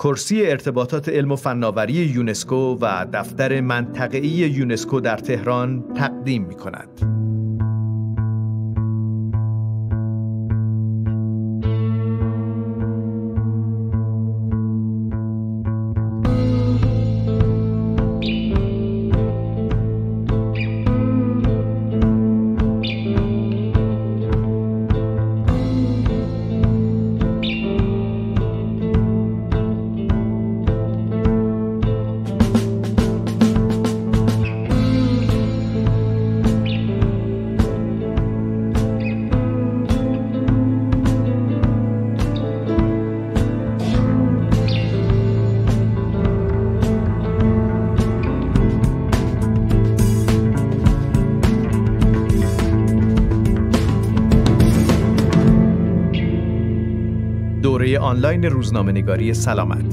کرسی ارتباطات علم و فناوری یونسکو و دفتر منطقه‌ای یونسکو در تهران تقدیم می‌کند. آنلاین روزنامه نگاری سلامت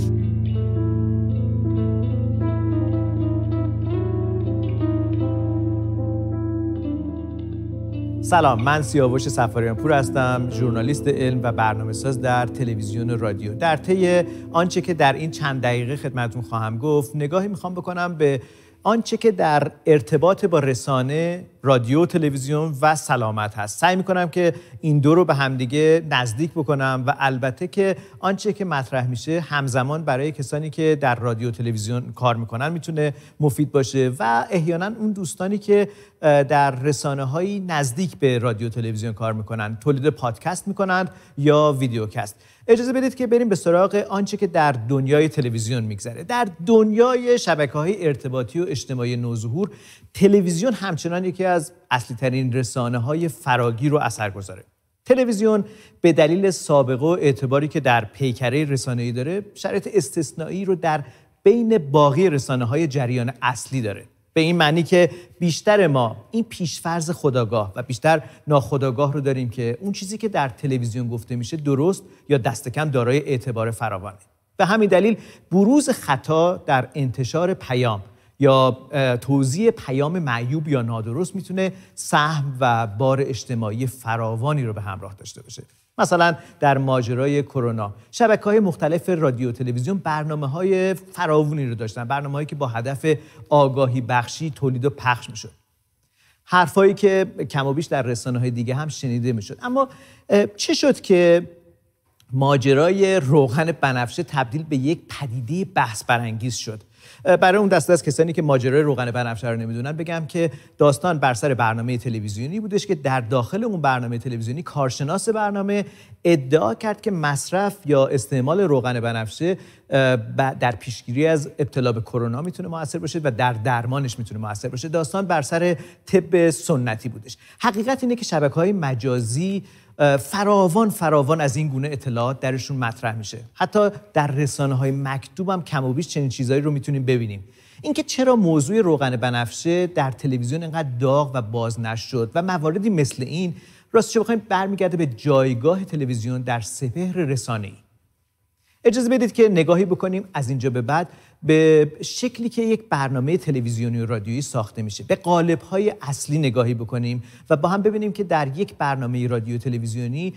سلام من سیاوش سفاریان پور هستم ژورنالیست علم و برنامه ساز در تلویزیون و رادیو در طی آنچه که در این چند دقیقه خدمتون خواهم گفت نگاهی میخوام بکنم به آنچه که در ارتباط با رسانه، رادیو، تلویزیون و سلامت هست. سعی میکنم که این دو رو به همدیگه نزدیک بکنم و البته که آنچه که مطرح میشه همزمان برای کسانی که در رادیو تلویزیون کار میکنن میتونه مفید باشه و احیانا اون دوستانی که در رسانه هایی نزدیک به رادیو تلویزیون کار میکنن، تولید پادکست میکنند یا ویدیوکست. اجازه بدید که بریم به سراغ آنچه که در دنیای تلویزیون میگذره در دنیای شبکه های ارتباطی و اجتماعی نوظهور تلویزیون همچنان یکی از اصلی ترین رسانه های فراگیر و اثرگذاره تلویزیون به دلیل سابقه و اعتباری که در پیکره رسانه‌ای داره شرط استثنایی رو در بین باقی رسانه های جریان اصلی داره به این معنی که بیشتر ما این پیشفرض خداگاه و بیشتر ناخداگاه رو داریم که اون چیزی که در تلویزیون گفته میشه درست یا دست کم دارای اعتبار فراوانه به همین دلیل بروز خطا در انتشار پیام یا توضیح پیام معیوب یا نادرست میتونه سهم و بار اجتماعی فراوانی رو به همراه داشته باشه مثلا در ماجرای کرونا شبکه های مختلف رادیو تلویزیون برنامه های فراوانی رو داشتن برنامه هایی که با هدف آگاهی بخشی تولید و پخش میشد حرفایی که کم و بیش در رسانه های دیگه هم شنیده میشد اما چه شد که ماجرای روغن بنفشه تبدیل به یک پدیده بحث برانگیز شد برای اون دسته از کسانی که ماجرای روغن بنفشه رو نمیدونن بگم که داستان بر سر برنامه تلویزیونی بودش که در داخل اون برنامه تلویزیونی کارشناس برنامه ادعا کرد که مصرف یا استعمال روغن بنفشه در پیشگیری از ابتلا به کرونا میتونه موثر باشه و در درمانش میتونه موثر باشه داستان بر سر طب سنتی بودش حقیقت اینه که شبکه های مجازی فراوان فراوان از این گونه اطلاعات درشون مطرح میشه حتی در رسانه های مکتوب هم کم و بیش چنین چیزهایی رو میتونیم ببینیم اینکه چرا موضوع روغن بنفشه در تلویزیون اینقدر داغ و باز نشد و مواردی مثل این راستش بخوایم برمیگرده به جایگاه تلویزیون در سپهر رسانه‌ای اجازه بدید که نگاهی بکنیم از اینجا به بعد به شکلی که یک برنامه تلویزیونی و رادیویی ساخته میشه به قالب های اصلی نگاهی بکنیم و با هم ببینیم که در یک برنامه رادیو تلویزیونی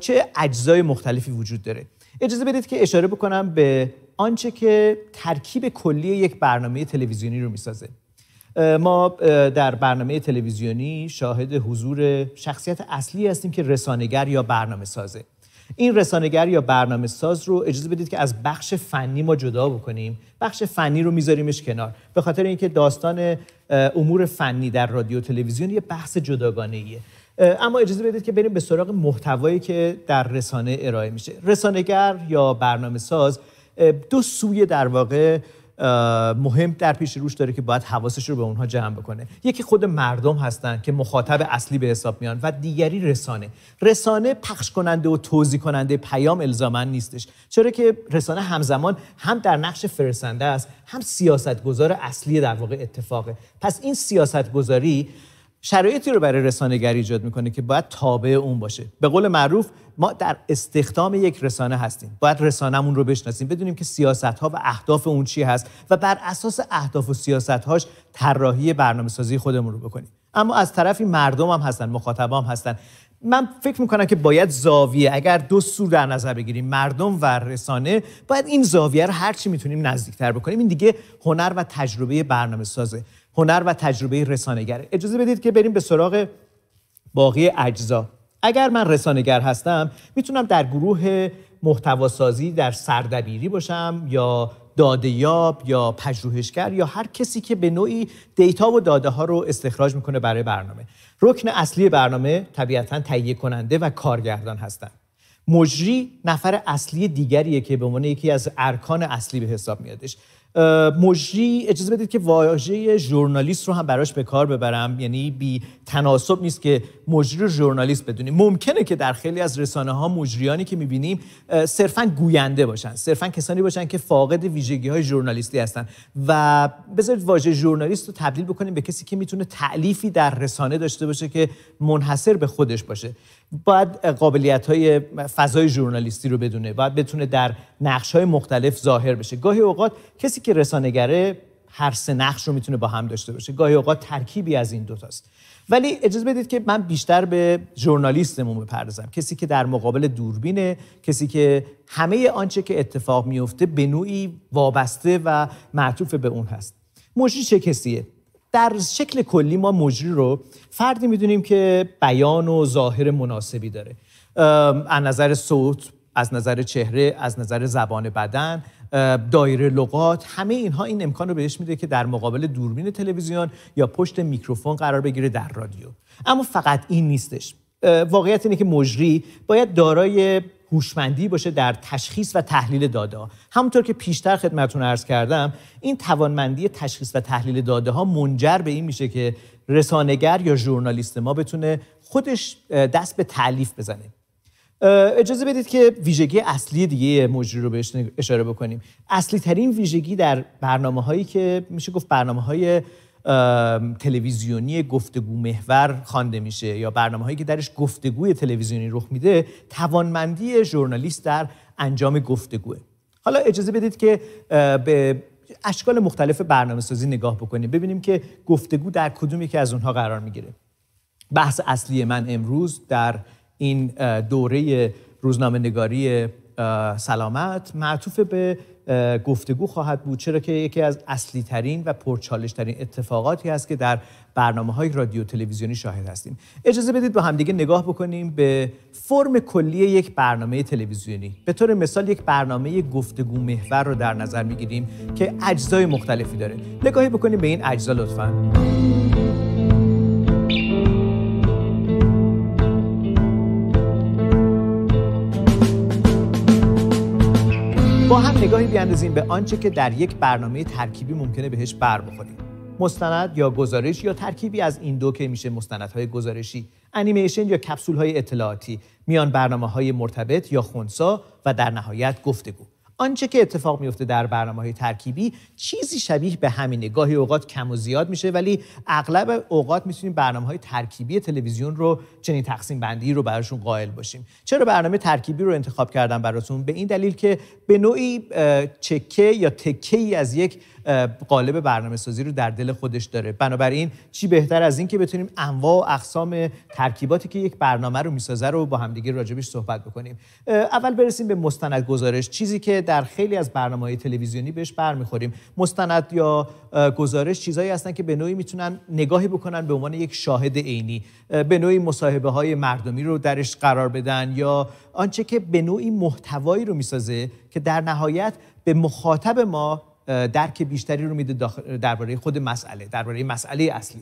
چه اجزای مختلفی وجود داره اجازه بدید که اشاره بکنم به آنچه که ترکیب کلی یک برنامه تلویزیونی رو میسازه ما در برنامه تلویزیونی شاهد حضور شخصیت اصلی هستیم که رسانگر یا برنامه سازه این رسانهگر یا برنامه ساز رو اجازه بدید که از بخش فنی ما جدا بکنیم بخش فنی رو میذاریمش کنار به خاطر اینکه داستان امور فنی در رادیو تلویزیون یه بحث جداگانه‌ایه اما اجازه بدید که بریم به سراغ محتوایی که در رسانه ارائه میشه رسانهگر یا برنامه ساز دو سوی در واقع مهم در پیش روش داره که باید حواسش رو به اونها جمع بکنه یکی خود مردم هستن که مخاطب اصلی به حساب میان و دیگری رسانه رسانه پخش کننده و توضیح کننده پیام الزامن نیستش چرا که رسانه همزمان هم در نقش فرسنده است هم سیاستگذار اصلی در واقع اتفاقه پس این سیاست گذاری، شرایطی رو برای رسانهگری ایجاد میکنه که باید تابع اون باشه به قول معروف ما در استخدام یک رسانه هستیم باید رسانمون رو بشناسیم بدونیم که سیاست ها و اهداف اون چی هست و بر اساس اهداف و سیاست هاش طراحی برنامه سازی خودمون رو بکنیم اما از طرفی مردم هم هستن هم هستن من فکر میکنم که باید زاویه اگر دو سو در نظر بگیریم مردم و رسانه باید این زاویه رو هرچی میتونیم نزدیکتر بکنیم این دیگه هنر و تجربه برنامه سازه هنر و تجربه رسانگر. اجازه بدید که بریم به سراغ باقی اجزا اگر من رسانگر هستم میتونم در گروه محتواسازی در سردبیری باشم یا دادهیاب یا پژوهشگر یا هر کسی که به نوعی دیتا و داده ها رو استخراج میکنه برای برنامه رکن اصلی برنامه طبیعتا تهیه کننده و کارگردان هستن مجری نفر اصلی دیگریه که به عنوان یکی از ارکان اصلی به حساب میادش مجری اجازه بدید که واژه ژورنالیست رو هم براش به کار ببرم یعنی بی تناسب نیست که مجری رو ژورنالیست بدونیم ممکنه که در خیلی از رسانه ها مجریانی که میبینیم صرفا گوینده باشن صرفا کسانی باشن که فاقد ویژگی های ژورنالیستی هستن و بذارید واژه ژورنالیست رو تبدیل بکنیم به کسی که میتونه تعلیفی در رسانه داشته باشه که منحصر به خودش باشه باید قابلیت های فضای ژورنالیستی رو بدونه باید بتونه در نقش های مختلف ظاهر بشه گاهی اوقات کسی که رسانگره هر سه نقش رو میتونه با هم داشته باشه گاهی اوقات ترکیبی از این دوتاست ولی اجازه بدید که من بیشتر به ژورنالیستمون بپردازم کسی که در مقابل دوربینه کسی که همه آنچه که اتفاق میفته به نوعی وابسته و معطوف به اون هست مجری چه کسیه در شکل کلی ما مجری رو فردی میدونیم که بیان و ظاهر مناسبی داره از نظر صوت از نظر چهره از نظر زبان بدن دایره لغات همه اینها این امکان رو بهش میده که در مقابل دوربین تلویزیون یا پشت میکروفون قرار بگیره در رادیو اما فقط این نیستش واقعیت اینه که مجری باید دارای هوشمندی باشه در تشخیص و تحلیل داده همونطور که پیشتر خدمتتون ارز کردم این توانمندی تشخیص و تحلیل داده ها منجر به این میشه که رسانگر یا ژورنالیست ما بتونه خودش دست به تعلیف بزنه اجازه بدید که ویژگی اصلی دیگه مجری رو بهش اشاره بکنیم اصلی ترین ویژگی در برنامه هایی که میشه گفت برنامه های تلویزیونی گفتگو محور خوانده میشه یا برنامه هایی که درش گفتگوی تلویزیونی رخ میده توانمندی ژورنالیست در انجام گفتگوه حالا اجازه بدید که به اشکال مختلف برنامه سازی نگاه بکنیم ببینیم که گفتگو در کدوم یکی از اونها قرار میگیره بحث اصلی من امروز در این دوره روزنامه نگاری سلامت معطوف به گفتگو خواهد بود چرا که یکی از اصلی ترین و پرچالش ترین اتفاقاتی است که در برنامه های رادیو تلویزیونی شاهد هستیم اجازه بدید با همدیگه نگاه بکنیم به فرم کلی یک برنامه تلویزیونی به طور مثال یک برنامه گفتگو محور رو در نظر میگیریم که اجزای مختلفی داره نگاهی بکنیم به این اجزا لطفاً با هم نگاهی بیاندازیم به آنچه که در یک برنامه ترکیبی ممکنه بهش بر بخوریم مستند یا گزارش یا ترکیبی از این دو که میشه مستندهای گزارشی انیمیشن یا کپسول های اطلاعاتی میان برنامه های مرتبط یا خونسا و در نهایت گفتگو آنچه که اتفاق میفته در برنامه های ترکیبی چیزی شبیه به همینه گاهی اوقات کم و زیاد میشه ولی اغلب اوقات میتونیم برنامه های ترکیبی تلویزیون رو چنین تقسیم بندی رو براشون قائل باشیم چرا برنامه ترکیبی رو انتخاب کردم براتون به این دلیل که به نوعی چکه یا تکه ای از یک قالب برنامه سازی رو در دل خودش داره بنابراین چی بهتر از این که بتونیم انواع و اقسام ترکیباتی که یک برنامه رو میسازه رو با همدیگه راجبش صحبت بکنیم اول برسیم به مستند گزارش چیزی که در خیلی از برنامه های تلویزیونی بهش برمیخوریم مستند یا گزارش چیزایی هستن که به نوعی میتونن نگاهی بکنن به عنوان یک شاهد عینی به نوعی مصاحبه های مردمی رو درش قرار بدن یا آنچه که به نوعی محتوایی رو میسازه که در نهایت به مخاطب ما درک بیشتری رو میده درباره خود مسئله درباره مسئله اصلی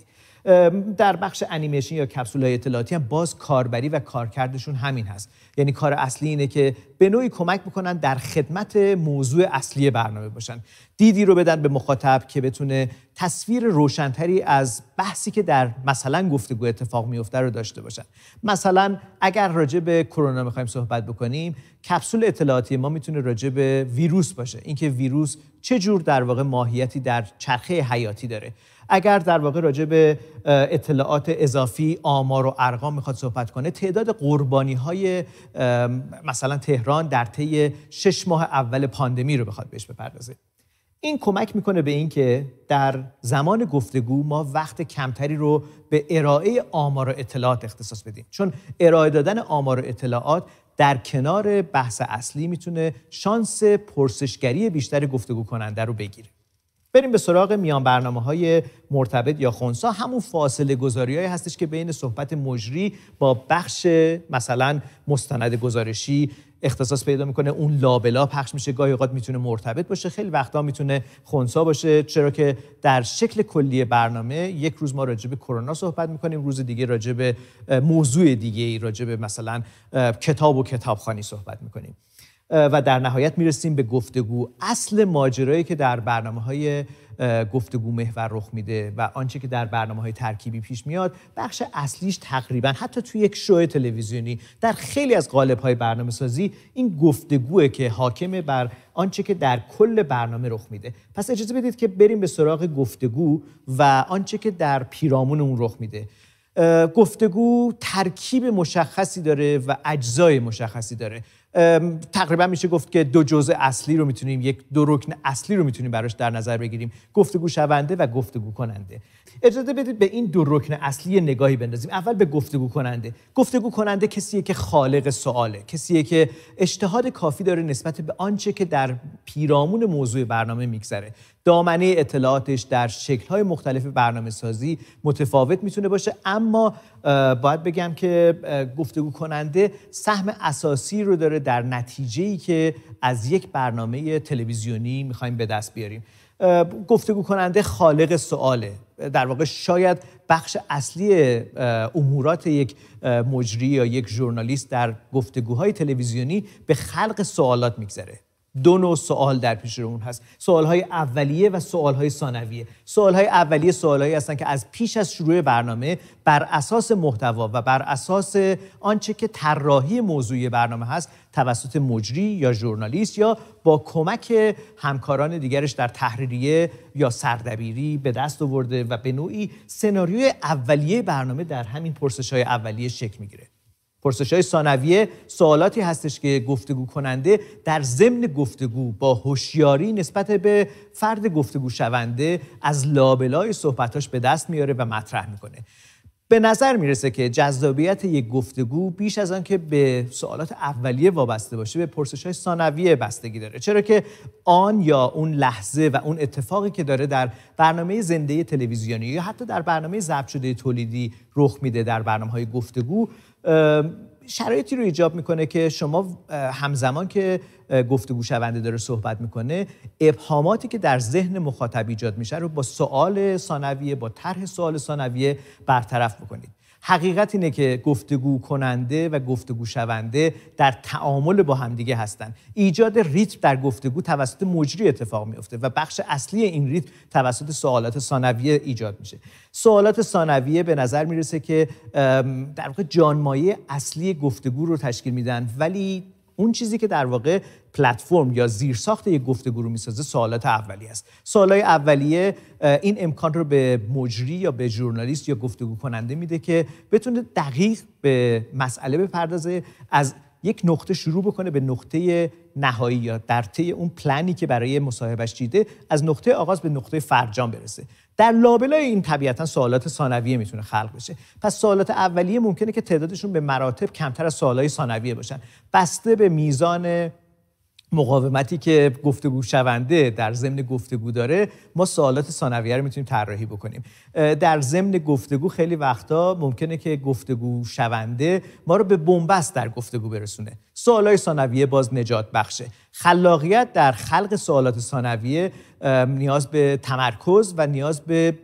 در بخش انیمیشن یا کپسول های اطلاعاتی هم باز کاربری و کارکردشون همین هست یعنی کار اصلی اینه که به نوعی کمک بکنن در خدمت موضوع اصلی برنامه باشن دیدی رو بدن به مخاطب که بتونه تصویر روشنتری از بحثی که در مثلا گفتگو اتفاق میفته رو داشته باشن مثلا اگر راجع به کرونا میخوایم صحبت بکنیم کپسول اطلاعاتی ما میتونه راجع به ویروس باشه اینکه ویروس چه جور در واقع ماهیتی در چرخه حیاتی داره اگر در واقع راجع به اطلاعات اضافی آمار و ارقام میخواد صحبت کنه تعداد قربانی های مثلا تهران در طی شش ماه اول پاندمی رو بخواد بهش بپردازه این کمک میکنه به اینکه در زمان گفتگو ما وقت کمتری رو به ارائه آمار و اطلاعات اختصاص بدیم چون ارائه دادن آمار و اطلاعات در کنار بحث اصلی میتونه شانس پرسشگری بیشتر گفتگو کننده رو بگیره بریم به سراغ میان برنامه های مرتبط یا خونسا همون فاصله گذاری های هستش که بین صحبت مجری با بخش مثلا مستند گزارشی اختصاص پیدا میکنه اون لابلا پخش میشه گاهی اوقات میتونه مرتبط باشه خیلی وقتا میتونه خونسا باشه چرا که در شکل کلی برنامه یک روز ما راجع به کرونا صحبت میکنیم روز دیگه راجع به موضوع دیگه ای راجع به مثلا کتاب و کتابخانی صحبت میکنیم و در نهایت میرسیم به گفتگو اصل ماجرایی که در برنامه های گفتگو محور رخ میده و آنچه که در برنامه های ترکیبی پیش میاد بخش اصلیش تقریبا حتی توی یک شو تلویزیونی در خیلی از قالب های برنامه سازی این گفتگوه که حاکم بر آنچه که در کل برنامه رخ میده پس اجازه بدید که بریم به سراغ گفتگو و آنچه که در پیرامون اون رخ میده گفتگو ترکیب مشخصی داره و اجزای مشخصی داره تقریبا میشه گفت که دو جزء اصلی رو میتونیم یک دو رکن اصلی رو میتونیم براش در نظر بگیریم گفتگو شونده و گفتگو کننده اجازه بدید به این دو رکن اصلی نگاهی بندازیم اول به گفتگو کننده گفتگو کننده کسیه که خالق سواله کسیه که اجتهاد کافی داره نسبت به آنچه که در پیرامون موضوع برنامه میگذره دامنه اطلاعاتش در شکل‌های مختلف برنامه سازی متفاوت میتونه باشه اما باید بگم که گفتگو کننده سهم اساسی رو داره در نتیجه‌ای که از یک برنامه تلویزیونی میخوایم به دست بیاریم گفتگو کننده خالق سواله در واقع شاید بخش اصلی امورات یک مجری یا یک ژورنالیست در گفتگوهای تلویزیونی به خلق سوالات میگذره دو نوع سوال در پیش اون هست سوالهای اولیه و سوالهای ثانویه سوالهای اولیه سوالهایی هستن که از پیش از شروع برنامه بر اساس محتوا و بر اساس آنچه که طراحی موضوعی برنامه هست توسط مجری یا ژورنالیست یا با کمک همکاران دیگرش در تحریریه یا سردبیری به دست آورده و به نوعی سناریوی اولیه برنامه در همین پرسش های اولیه شکل میگیره پرسش های ثانویه سوالاتی هستش که گفتگو کننده در ضمن گفتگو با هوشیاری نسبت به فرد گفتگو شونده از لابلای صحبتاش به دست میاره و مطرح میکنه به نظر میرسه که جذابیت یک گفتگو بیش از آن که به سوالات اولیه وابسته باشه به پرسش های ثانویه بستگی داره چرا که آن یا اون لحظه و اون اتفاقی که داره در برنامه زنده تلویزیونی یا حتی در برنامه ضبط شده تولیدی رخ میده در برنامه های گفتگو شرایطی رو ایجاب میکنه که شما همزمان که گفتگو شونده داره صحبت میکنه ابهاماتی که در ذهن مخاطب ایجاد میشه رو با سوال ثانویه با طرح سوال ثانویه برطرف بکنید حقیقت اینه که گفتگو کننده و گفتگو شونده در تعامل با همدیگه هستند ایجاد ریتم در گفتگو توسط مجری اتفاق میفته و بخش اصلی این ریتم توسط سوالات ثانویه ایجاد میشه سوالات ثانویه به نظر میرسه که در واقع جانمایه اصلی گفتگو رو تشکیل میدن ولی اون چیزی که در واقع پلتفرم یا زیرساخت یک گفتگو رو میسازه سوالات اولیه است سوالای اولیه این امکان رو به مجری یا به ژورنالیست یا گفتگو کننده میده که بتونه دقیق به مسئله بپردازه از یک نقطه شروع بکنه به نقطه نهایی یا در طی اون پلنی که برای مصاحبهش دیده از نقطه آغاز به نقطه فرجام برسه در لابلای این طبیعتا سوالات ثانویه میتونه خلق بشه پس سوالات اولیه ممکنه که تعدادشون به مراتب کمتر از سوالای ثانویه باشن بسته به میزان مقاومتی که گفتگو شونده در ضمن گفتگو داره ما سوالات ثانویه رو میتونیم طراحی بکنیم در ضمن گفتگو خیلی وقتا ممکنه که گفتگو شونده ما رو به بنبست در گفتگو برسونه سوالای ثانویه باز نجات بخشه خلاقیت در خلق سوالات ثانویه نیاز به تمرکز و نیاز به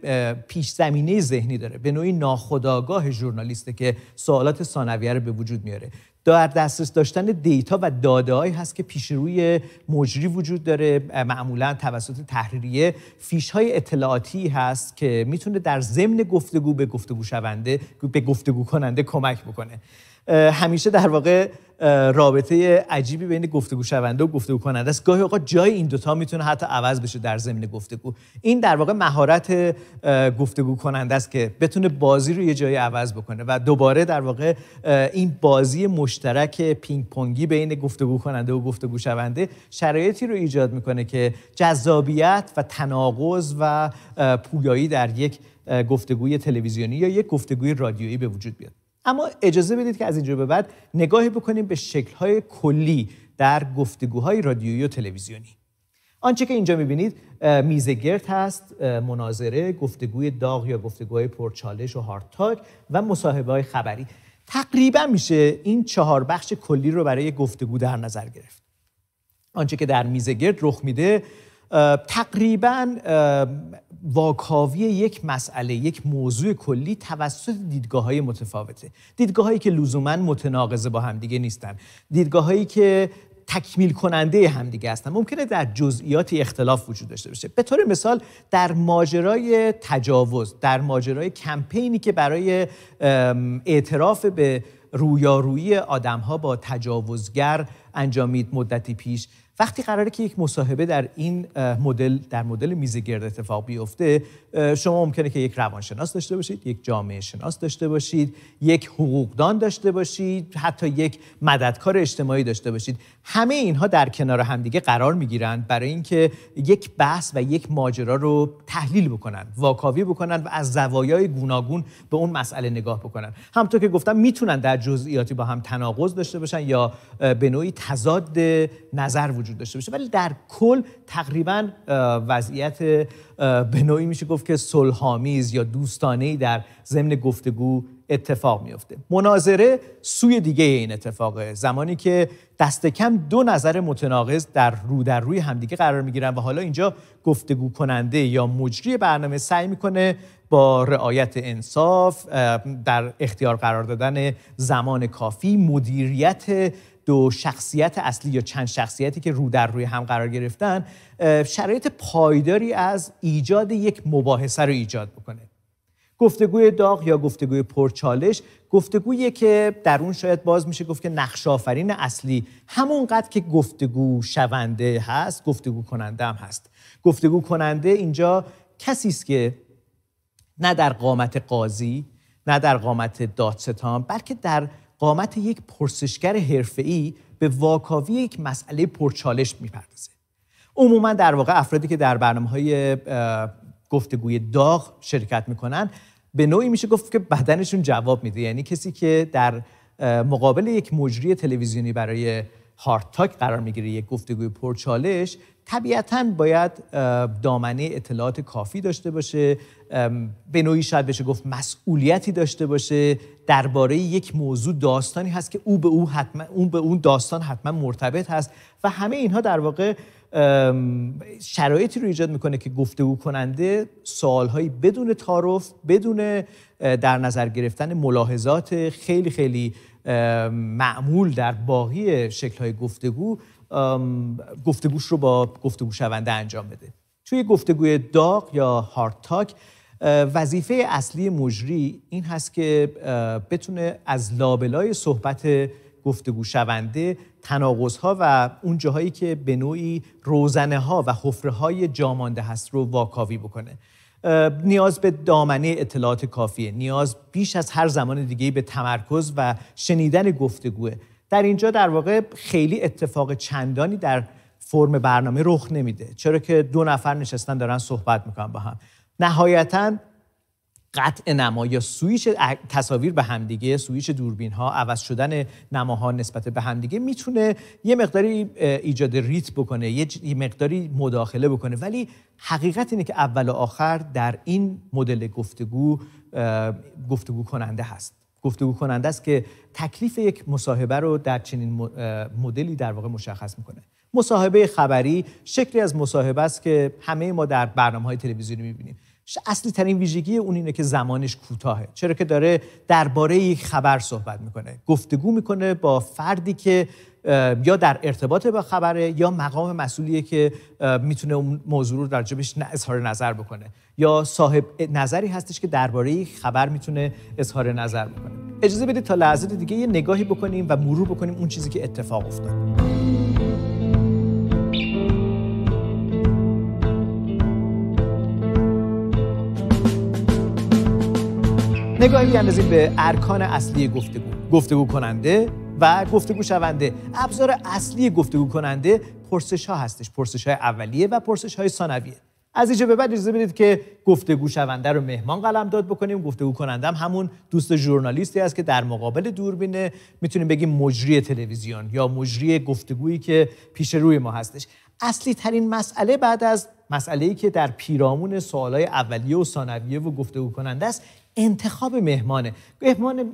پیش زمینه ذهنی داره به نوعی ناخودآگاه ژورنالیسته که سوالات ثانویه رو به وجود میاره در دسترس داشتن دیتا و دادههایی هست که پیش روی مجری وجود داره معمولا توسط تحریریه فیش های اطلاعاتی هست که میتونه در ضمن گفتگو به گفتگو شونده به گفتگو کننده کمک بکنه همیشه در واقع رابطه عجیبی بین گفتگو شونده و گفتگو کننده است گاهی اوقات جای این دوتا میتونه حتی عوض بشه در زمین گفتگو این در واقع مهارت گفتگو کننده است که بتونه بازی رو یه جای عوض بکنه و دوباره در واقع این بازی مشترک پینگ پونگی بین گفتگو کننده و گفتگو شونده شرایطی رو ایجاد میکنه که جذابیت و تناقض و پویایی در یک گفتگوی تلویزیونی یا یک گفتگوی رادیویی به وجود بیاد اما اجازه بدید که از اینجا به بعد نگاهی بکنیم به شکل‌های کلی در گفتگوهای رادیویی و تلویزیونی آنچه که اینجا میبینید میز گرد هست مناظره گفتگوی داغ یا گفتگوهای پرچالش و هارد تاک و مصاحبه های خبری تقریبا میشه این چهار بخش کلی رو برای گفتگو در نظر گرفت آنچه که در میز گرد رخ میده تقریبا واکاوی یک مسئله یک موضوع کلی توسط دیدگاه های متفاوته دیدگاه هایی که لزوما متناقضه با همدیگه نیستن دیدگاه هایی که تکمیل کننده همدیگه هستن ممکنه در جزئیات اختلاف وجود داشته باشه به طور مثال در ماجرای تجاوز در ماجرای کمپینی که برای اعتراف به رویارویی ها با تجاوزگر انجامید مدتی پیش وقتی قراره که یک مصاحبه در این مدل در مدل میز گرد اتفاق بیفته شما ممکنه که یک روانشناس داشته باشید یک جامعه شناس داشته باشید یک حقوقدان داشته باشید حتی یک مددکار اجتماعی داشته باشید همه اینها در کنار همدیگه قرار میگیرند برای اینکه یک بحث و یک ماجرا رو تحلیل بکنن واکاوی بکنن و از زوایای گوناگون به اون مسئله نگاه بکنن همطور که گفتم میتونن در جزئیاتی با هم تناقض داشته باشن یا به نوعی تضاد نظر وجود داشته باشه ولی در کل تقریبا وضعیت به نوعی میشه گفت که صلحآمیز یا دوستانه در ضمن گفتگو اتفاق میفته مناظره سوی دیگه این اتفاقه زمانی که دست کم دو نظر متناقض در رو در روی همدیگه قرار میگیرن و حالا اینجا گفتگو کننده یا مجری برنامه سعی میکنه با رعایت انصاف در اختیار قرار دادن زمان کافی مدیریت دو شخصیت اصلی یا چند شخصیتی که رو در روی هم قرار گرفتن شرایط پایداری از ایجاد یک مباحثه رو ایجاد بکنه گفتگوی داغ یا گفتگوی پرچالش گفتگویی که در اون شاید باز میشه گفت که نقش آفرین اصلی همونقدر که گفتگو شونده هست گفتگو کننده هم هست گفتگو کننده اینجا کسی است که نه در قامت قاضی نه در قامت دادستان بلکه در قامت یک پرسشگر حرفه‌ای به واکاوی یک مسئله پرچالش میپردازه عموما در واقع افرادی که در برنامه های گفتگوی داغ شرکت میکنن به نوعی میشه گفت که بدنشون جواب میده یعنی کسی که در مقابل یک مجری تلویزیونی برای هارت تاک قرار میگیره یک گفتگوی پرچالش طبیعتا باید دامنه اطلاعات کافی داشته باشه به نوعی شاید بشه گفت مسئولیتی داشته باشه درباره یک موضوع داستانی هست که او به, او حتما، اون به اون داستان حتما مرتبط هست و همه اینها در واقع شرایطی رو ایجاد میکنه که او کننده سوالهایی بدون تعارف بدون در نظر گرفتن ملاحظات خیلی خیلی معمول در باقی شکلهای گفتگو گفتگوش رو با گفتگو شونده انجام بده توی گفتگوی داغ یا هارت تاک وظیفه اصلی مجری این هست که بتونه از لابلای صحبت گفتگو شونده تناقض ها و اون جاهایی که به نوعی روزنه ها و حفره های جامانده هست رو واکاوی بکنه نیاز به دامنه اطلاعات کافیه نیاز بیش از هر زمان دیگه به تمرکز و شنیدن گفتگوه در اینجا در واقع خیلی اتفاق چندانی در فرم برنامه رخ نمیده چرا که دو نفر نشستن دارن صحبت میکنن با هم نهایتا قطع نما یا سویش تصاویر به همدیگه سویش دوربین ها عوض شدن نماها نسبت به همدیگه میتونه یه مقداری ایجاد ریت بکنه یه مقداری مداخله بکنه ولی حقیقت اینه که اول و آخر در این مدل گفتگو گفتگو کننده هست گفتگو کننده است که تکلیف یک مصاحبه رو در چنین مدلی در واقع مشخص میکنه مصاحبه خبری شکلی از مصاحبه است که همه ما در برنامه های تلویزیونی میبینیم اصلی ترین ویژگی اون اینه که زمانش کوتاهه چرا که داره درباره یک خبر صحبت میکنه گفتگو میکنه با فردی که یا در ارتباط با خبره یا مقام مسئولیه که میتونه اون موضوع رو در جبش اظهار نظر بکنه یا صاحب نظری هستش که درباره خبر میتونه اظهار نظر بکنه اجازه بدید تا لحظه دیگه یه نگاهی بکنیم و مرور بکنیم اون چیزی که اتفاق افتاد نگاهی بیاندازیم به ارکان اصلی گفتگو گفتگو کننده و گفتگو شونده ابزار اصلی گفتگو کننده پرسش ها هستش پرسش های اولیه و پرسش های ثانویه از اینجا به بعد اجازه بدید که گفتگو شونده رو مهمان قلم داد بکنیم گفتگو هم همون دوست ژورنالیستی است که در مقابل دوربینه میتونیم بگیم مجری تلویزیون یا مجری گفتگویی که پیش روی ما هستش اصلی ترین مسئله بعد از مسئله ای که در پیرامون سوالای اولیه و ثانویه و گفتگو کننده است انتخاب مهمانه مهمان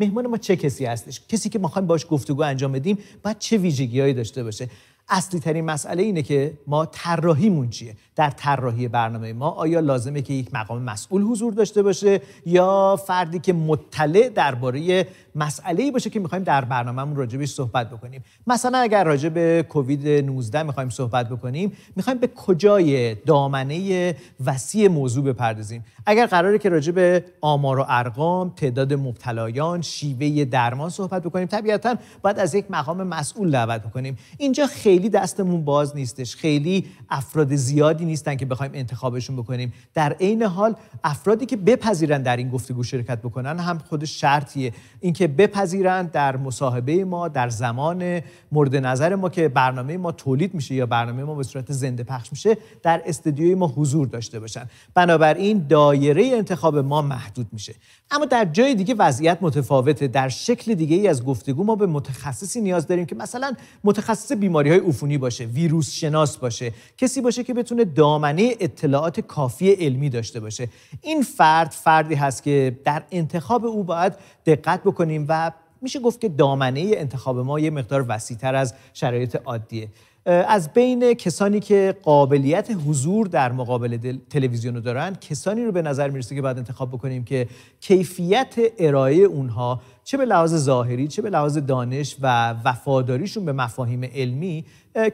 مهمان ما چه کسی هستش کسی که میخوایم باش گفتگو انجام بدیم باید چه ویژگیهایی داشته باشه اصلی ترین مسئله اینه که ما طراحیمون چیه در طراحی برنامه ما آیا لازمه که یک مقام مسئول حضور داشته باشه یا فردی که مطلع درباره مسئله باشه که میخوایم در برنامهمون راجبش صحبت بکنیم مثلا اگر راجع به کووید 19 میخوایم صحبت بکنیم میخوایم به کجای دامنه وسیع موضوع بپردازیم اگر قراره که راجع به آمار و ارقام تعداد مبتلایان شیوه درمان صحبت بکنیم طبیعتا باید از یک مقام مسئول دعوت بکنیم اینجا خیلی دستمون باز نیستش خیلی افراد زیادی نیستن که بخوایم انتخابشون بکنیم در عین حال افرادی که بپذیرن در این گفتگو شرکت بکنن هم خود شرطیه اینکه بپذیرن در مصاحبه ما در زمان مورد نظر ما که برنامه ما تولید میشه یا برنامه ما به صورت زنده پخش میشه در استدیوی ما حضور داشته باشن بنابراین دایره انتخاب ما محدود میشه اما در جای دیگه وضعیت متفاوته در شکل دیگه ای از گفتگو ما به متخصصی نیاز داریم که مثلا متخصص بیماری های عفونی باشه ویروس شناس باشه کسی باشه که بتونه دامنه اطلاعات کافی علمی داشته باشه این فرد فردی هست که در انتخاب او باید دقت بکنیم و میشه گفت که دامنه انتخاب ما یه مقدار وسیعتر از شرایط عادیه از بین کسانی که قابلیت حضور در مقابل تلویزیون رو دارن کسانی رو به نظر میرسه که باید انتخاب بکنیم که کیفیت ارائه اونها چه به لحاظ ظاهری چه به لحاظ دانش و وفاداریشون به مفاهیم علمی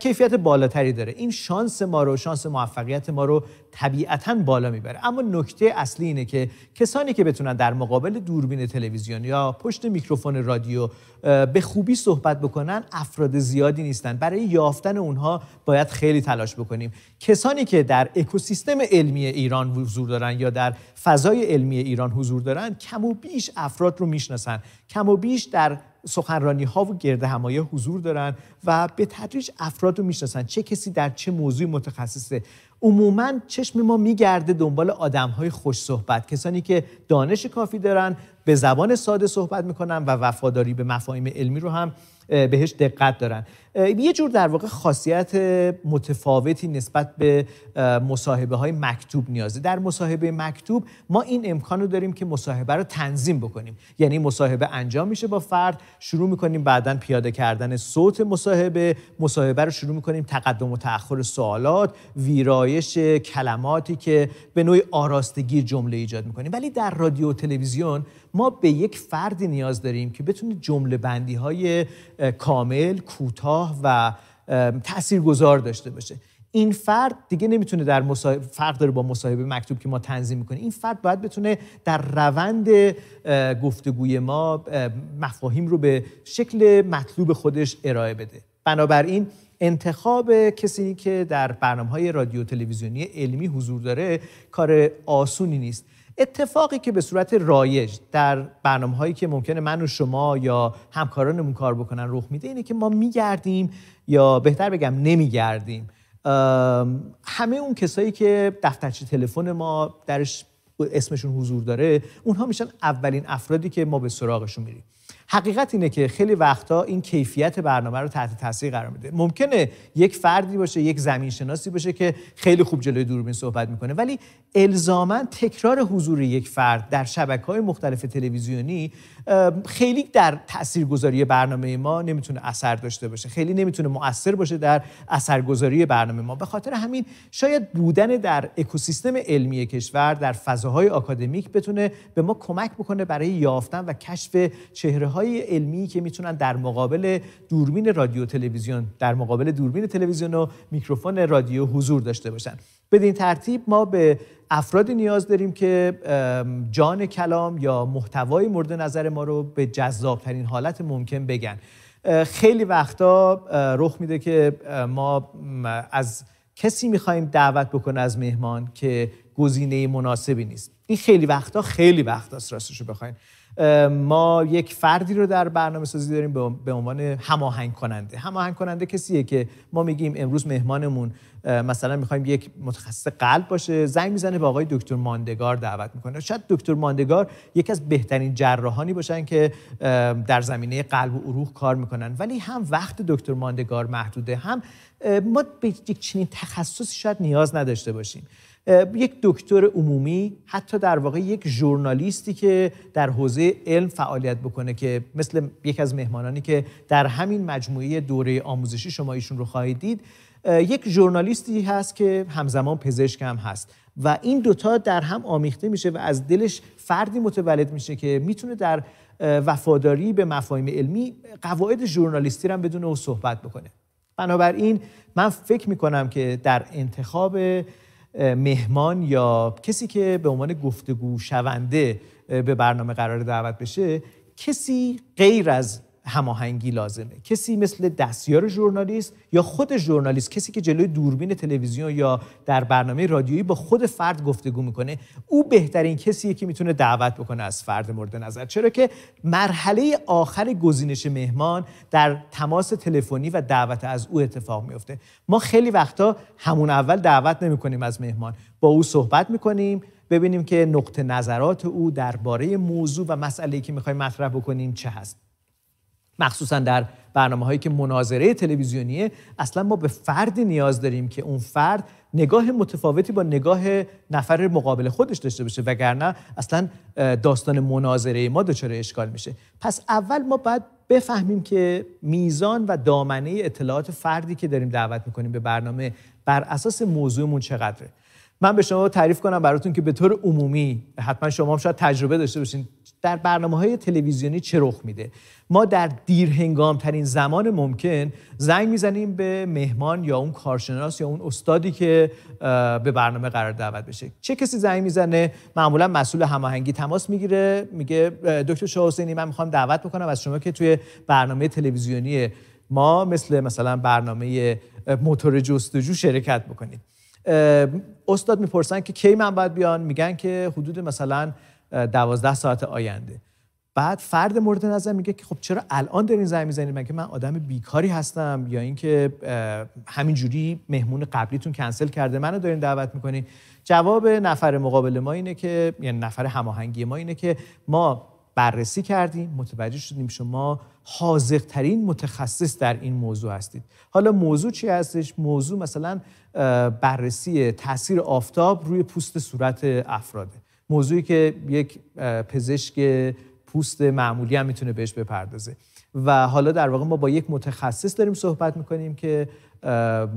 کیفیت بالاتری داره این شانس ما رو شانس موفقیت ما رو طبیعتا بالا میبره اما نکته اصلی اینه که کسانی که بتونن در مقابل دوربین تلویزیون یا پشت میکروفون رادیو به خوبی صحبت بکنن افراد زیادی نیستن برای یافتن اونها باید خیلی تلاش بکنیم کسانی که در اکوسیستم علمی ایران حضور دارن یا در فضای علمی ایران حضور دارن کم و بیش افراد رو میشناسن کم و بیش در سخنرانی ها و گرده همایه حضور دارن و به تدریج افراد رو میشناسن چه کسی در چه موضوع متخصصه عموما چشم ما میگرده دنبال آدم های خوش صحبت کسانی که دانش کافی دارن به زبان ساده صحبت میکنن و وفاداری به مفاهیم علمی رو هم بهش دقت دارن یه جور در واقع خاصیت متفاوتی نسبت به مصاحبه های مکتوب نیازه در مصاحبه مکتوب ما این امکان رو داریم که مصاحبه رو تنظیم بکنیم یعنی مصاحبه انجام میشه با فرد شروع میکنیم بعدا پیاده کردن صوت مصاحبه مصاحبه رو شروع میکنیم تقدم و تأخر سوالات ویرایش کلماتی که به نوع آراستگی جمله ایجاد میکنیم ولی در رادیو تلویزیون ما به یک فردی نیاز داریم که بتونه جمله بندی های کامل کوتاه و و گذار داشته باشه این فرد دیگه نمیتونه در مصاحب... فرق داره با مصاحبه مکتوب که ما تنظیم میکنیم این فرد باید بتونه در روند گفتگوی ما مفاهیم رو به شکل مطلوب خودش ارائه بده بنابراین انتخاب کسی که در برنامه های رادیو تلویزیونی علمی حضور داره کار آسونی نیست اتفاقی که به صورت رایج در برنامه هایی که ممکنه من و شما یا همکارانمون کار بکنن رخ میده اینه که ما میگردیم یا بهتر بگم نمیگردیم همه اون کسایی که دفترچه تلفن ما درش اسمشون حضور داره اونها میشن اولین افرادی که ما به سراغشون میریم حقیقت اینه که خیلی وقتا این کیفیت برنامه رو تحت تاثیر قرار میده ممکنه یک فردی باشه یک زمین شناسی باشه که خیلی خوب جلوی دوربین صحبت میکنه ولی الزاما تکرار حضور یک فرد در شبکه های مختلف تلویزیونی خیلی در تاثیرگذاری برنامه ما نمیتونه اثر داشته باشه خیلی نمیتونه مؤثر باشه در اثرگذاری برنامه ما به خاطر همین شاید بودن در اکوسیستم علمی کشور در فضاهای آکادمیک بتونه به ما کمک بکنه برای یافتن و کشف چهره های علمی که میتونن در مقابل دوربین رادیو تلویزیون در مقابل دوربین تلویزیون و میکروفون رادیو حضور داشته باشن بدین ترتیب ما به افرادی نیاز داریم که جان کلام یا محتوای مورد نظر ما رو به جذابترین حالت ممکن بگن خیلی وقتا رخ میده که ما از کسی میخوایم دعوت بکنه از مهمان که گزینه مناسبی نیست این خیلی وقتا خیلی وقت است راستش رو بخواین ما یک فردی رو در برنامه سازی داریم به عنوان هماهنگ کننده هماهنگ کننده کسیه که ما میگیم امروز مهمانمون مثلا میخوایم یک متخصص قلب باشه زنگ میزنه به آقای دکتر ماندگار دعوت میکنه شاید دکتر ماندگار یکی از بهترین جراحانی باشن که در زمینه قلب و عروق کار میکنن ولی هم وقت دکتر ماندگار محدوده هم ما به یک چنین تخصصی شاید نیاز نداشته باشیم یک دکتر عمومی حتی در واقع یک ژورنالیستی که در حوزه علم فعالیت بکنه که مثل یک از مهمانانی که در همین مجموعه دوره آموزشی شما ایشون رو خواهید دید یک ژورنالیستی هست که همزمان پزشک هم هست و این دوتا در هم آمیخته میشه و از دلش فردی متولد میشه که میتونه در وفاداری به مفاهیم علمی قواعد ژورنالیستی هم بدون او صحبت بکنه بنابراین من فکر میکنم که در انتخاب مهمان یا کسی که به عنوان گفتگو شونده به برنامه قرار دعوت بشه کسی غیر از هماهنگی لازمه کسی مثل دستیار ژورنالیست یا خود ژورنالیست کسی که جلوی دوربین تلویزیون یا در برنامه رادیویی با خود فرد گفتگو میکنه او بهترین کسیه که میتونه دعوت بکنه از فرد مورد نظر چرا که مرحله آخر گزینش مهمان در تماس تلفنی و دعوت از او اتفاق میفته ما خیلی وقتا همون اول دعوت نمیکنیم از مهمان با او صحبت میکنیم ببینیم که نقطه نظرات او درباره موضوع و مسئله که میخوایم مطرح بکنیم چه هست مخصوصا در برنامه هایی که مناظره تلویزیونیه اصلا ما به فردی نیاز داریم که اون فرد نگاه متفاوتی با نگاه نفر مقابل خودش داشته باشه وگرنه اصلا داستان مناظره ما دچار اشکال میشه پس اول ما باید بفهمیم که میزان و دامنه اطلاعات فردی که داریم دعوت میکنیم به برنامه بر اساس موضوعمون چقدره من به شما تعریف کنم براتون که به طور عمومی حتما شما هم شاید تجربه داشته باشین در برنامه های تلویزیونی چه رخ میده ما در دیرهنگام ترین زمان ممکن زنگ میزنیم به مهمان یا اون کارشناس یا اون استادی که به برنامه قرار دعوت بشه چه کسی زنگ میزنه معمولا مسئول هماهنگی تماس میگیره میگه دکتر شاه حسینی من میخوام دعوت بکنم از شما که توی برنامه تلویزیونی ما مثل مثلا برنامه موتور جستجو شرکت بکنید استاد میپرسن که کی من باید بیان میگن که حدود مثلا دوازده ساعت آینده بعد فرد مورد نظر میگه که خب چرا الان دارین زنگ میزنید من که من آدم بیکاری هستم یا اینکه همین جوری مهمون قبلیتون کنسل کرده منو دارین دعوت میکنین جواب نفر مقابل ما اینه که یعنی نفر هماهنگی ما اینه که ما بررسی کردیم متوجه شدیم شما ترین متخصص در این موضوع هستید حالا موضوع چی هستش موضوع مثلا بررسی تاثیر آفتاب روی پوست صورت افراد موضوعی که یک پزشک پوست معمولی هم میتونه بهش بپردازه و حالا در واقع ما با یک متخصص داریم صحبت میکنیم که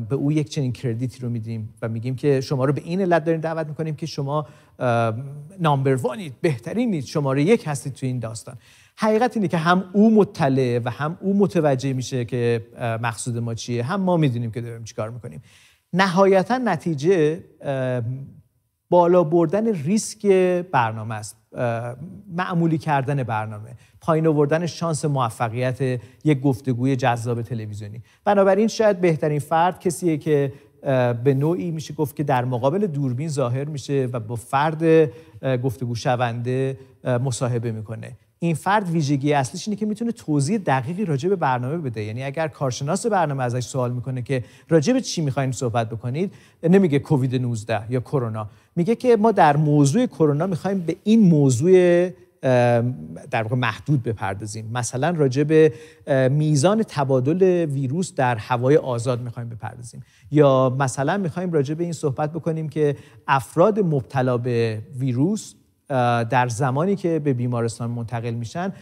به او یک چنین کردیتی رو میدیم و میگیم که شما رو به این علت داریم دعوت میکنیم که شما نامبر وانید بهترینید شماره یک هستید تو این داستان حقیقت اینه که هم او مطلع و هم او متوجه میشه که مقصود ما چیه هم ما میدونیم که داریم چیکار میکنیم نهایتا نتیجه بالا بردن ریسک برنامه است معمولی کردن برنامه پایین آوردن شانس موفقیت یک گفتگوی جذاب تلویزیونی بنابراین شاید بهترین فرد کسیه که به نوعی میشه گفت که در مقابل دوربین ظاهر میشه و با فرد گفتگو شونده مصاحبه میکنه این فرد ویژگی اصلیش اینه که میتونه توضیح دقیقی راجع به برنامه بده یعنی اگر کارشناس برنامه ازش سوال میکنه که راجع به چی میخواین صحبت بکنید نمیگه کووید 19 یا کرونا میگه که ما در موضوع کرونا میخوایم به این موضوع در واقع محدود بپردازیم مثلا راجع به میزان تبادل ویروس در هوای آزاد میخوایم بپردازیم یا مثلا میخوایم راجع به این صحبت بکنیم که افراد مبتلا به ویروس در زمانی که به بیمارستان منتقل میشن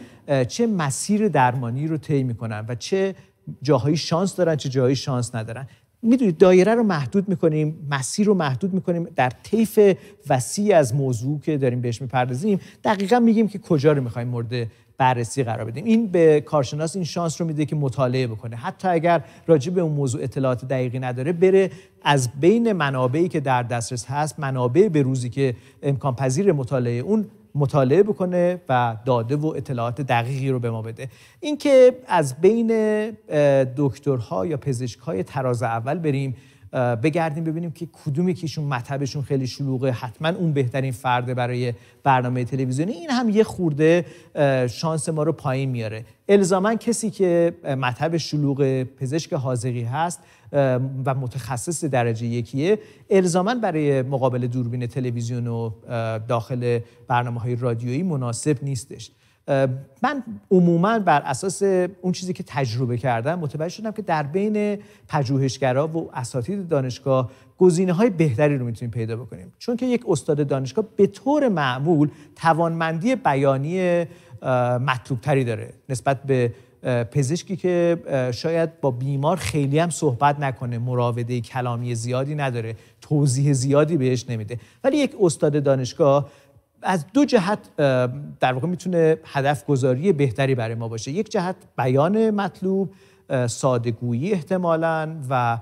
چه مسیر درمانی رو طی میکنن و چه جاهایی شانس دارن چه جاهایی شانس ندارن میدونید دایره رو محدود میکنیم مسیر رو محدود میکنیم در طیف وسیع از موضوع که داریم بهش میپردازیم دقیقا میگیم که کجا رو میخوایم مورد بررسی قرار بدیم این به کارشناس این شانس رو میده که مطالعه بکنه حتی اگر راجع به اون موضوع اطلاعات دقیقی نداره بره از بین منابعی که در دسترس هست منابع به روزی که امکان پذیر مطالعه اون مطالعه بکنه و داده و اطلاعات دقیقی رو به ما بده اینکه از بین دکترها یا پزشکهای تراز اول بریم بگردیم ببینیم که کدوم یکیشون مطبشون خیلی شلوغه حتما اون بهترین فرده برای برنامه تلویزیونی این هم یه خورده شانس ما رو پایین میاره الزاما کسی که مطب شلوغ پزشک حاضقی هست و متخصص درجه یکیه الزاما برای مقابل دوربین تلویزیون و داخل برنامه های رادیویی مناسب نیستش من عموما بر اساس اون چیزی که تجربه کردم متوجه شدم که در بین پژوهشگرا و اساتید دانشگاه گزینه های بهتری رو میتونیم پیدا بکنیم چون که یک استاد دانشگاه به طور معمول توانمندی بیانی مطلوب تری داره نسبت به پزشکی که شاید با بیمار خیلی هم صحبت نکنه مراوده کلامی زیادی نداره توضیح زیادی بهش نمیده ولی یک استاد دانشگاه از دو جهت در واقع میتونه هدف گذاری بهتری برای ما باشه یک جهت بیان مطلوب سادگویی احتمالا و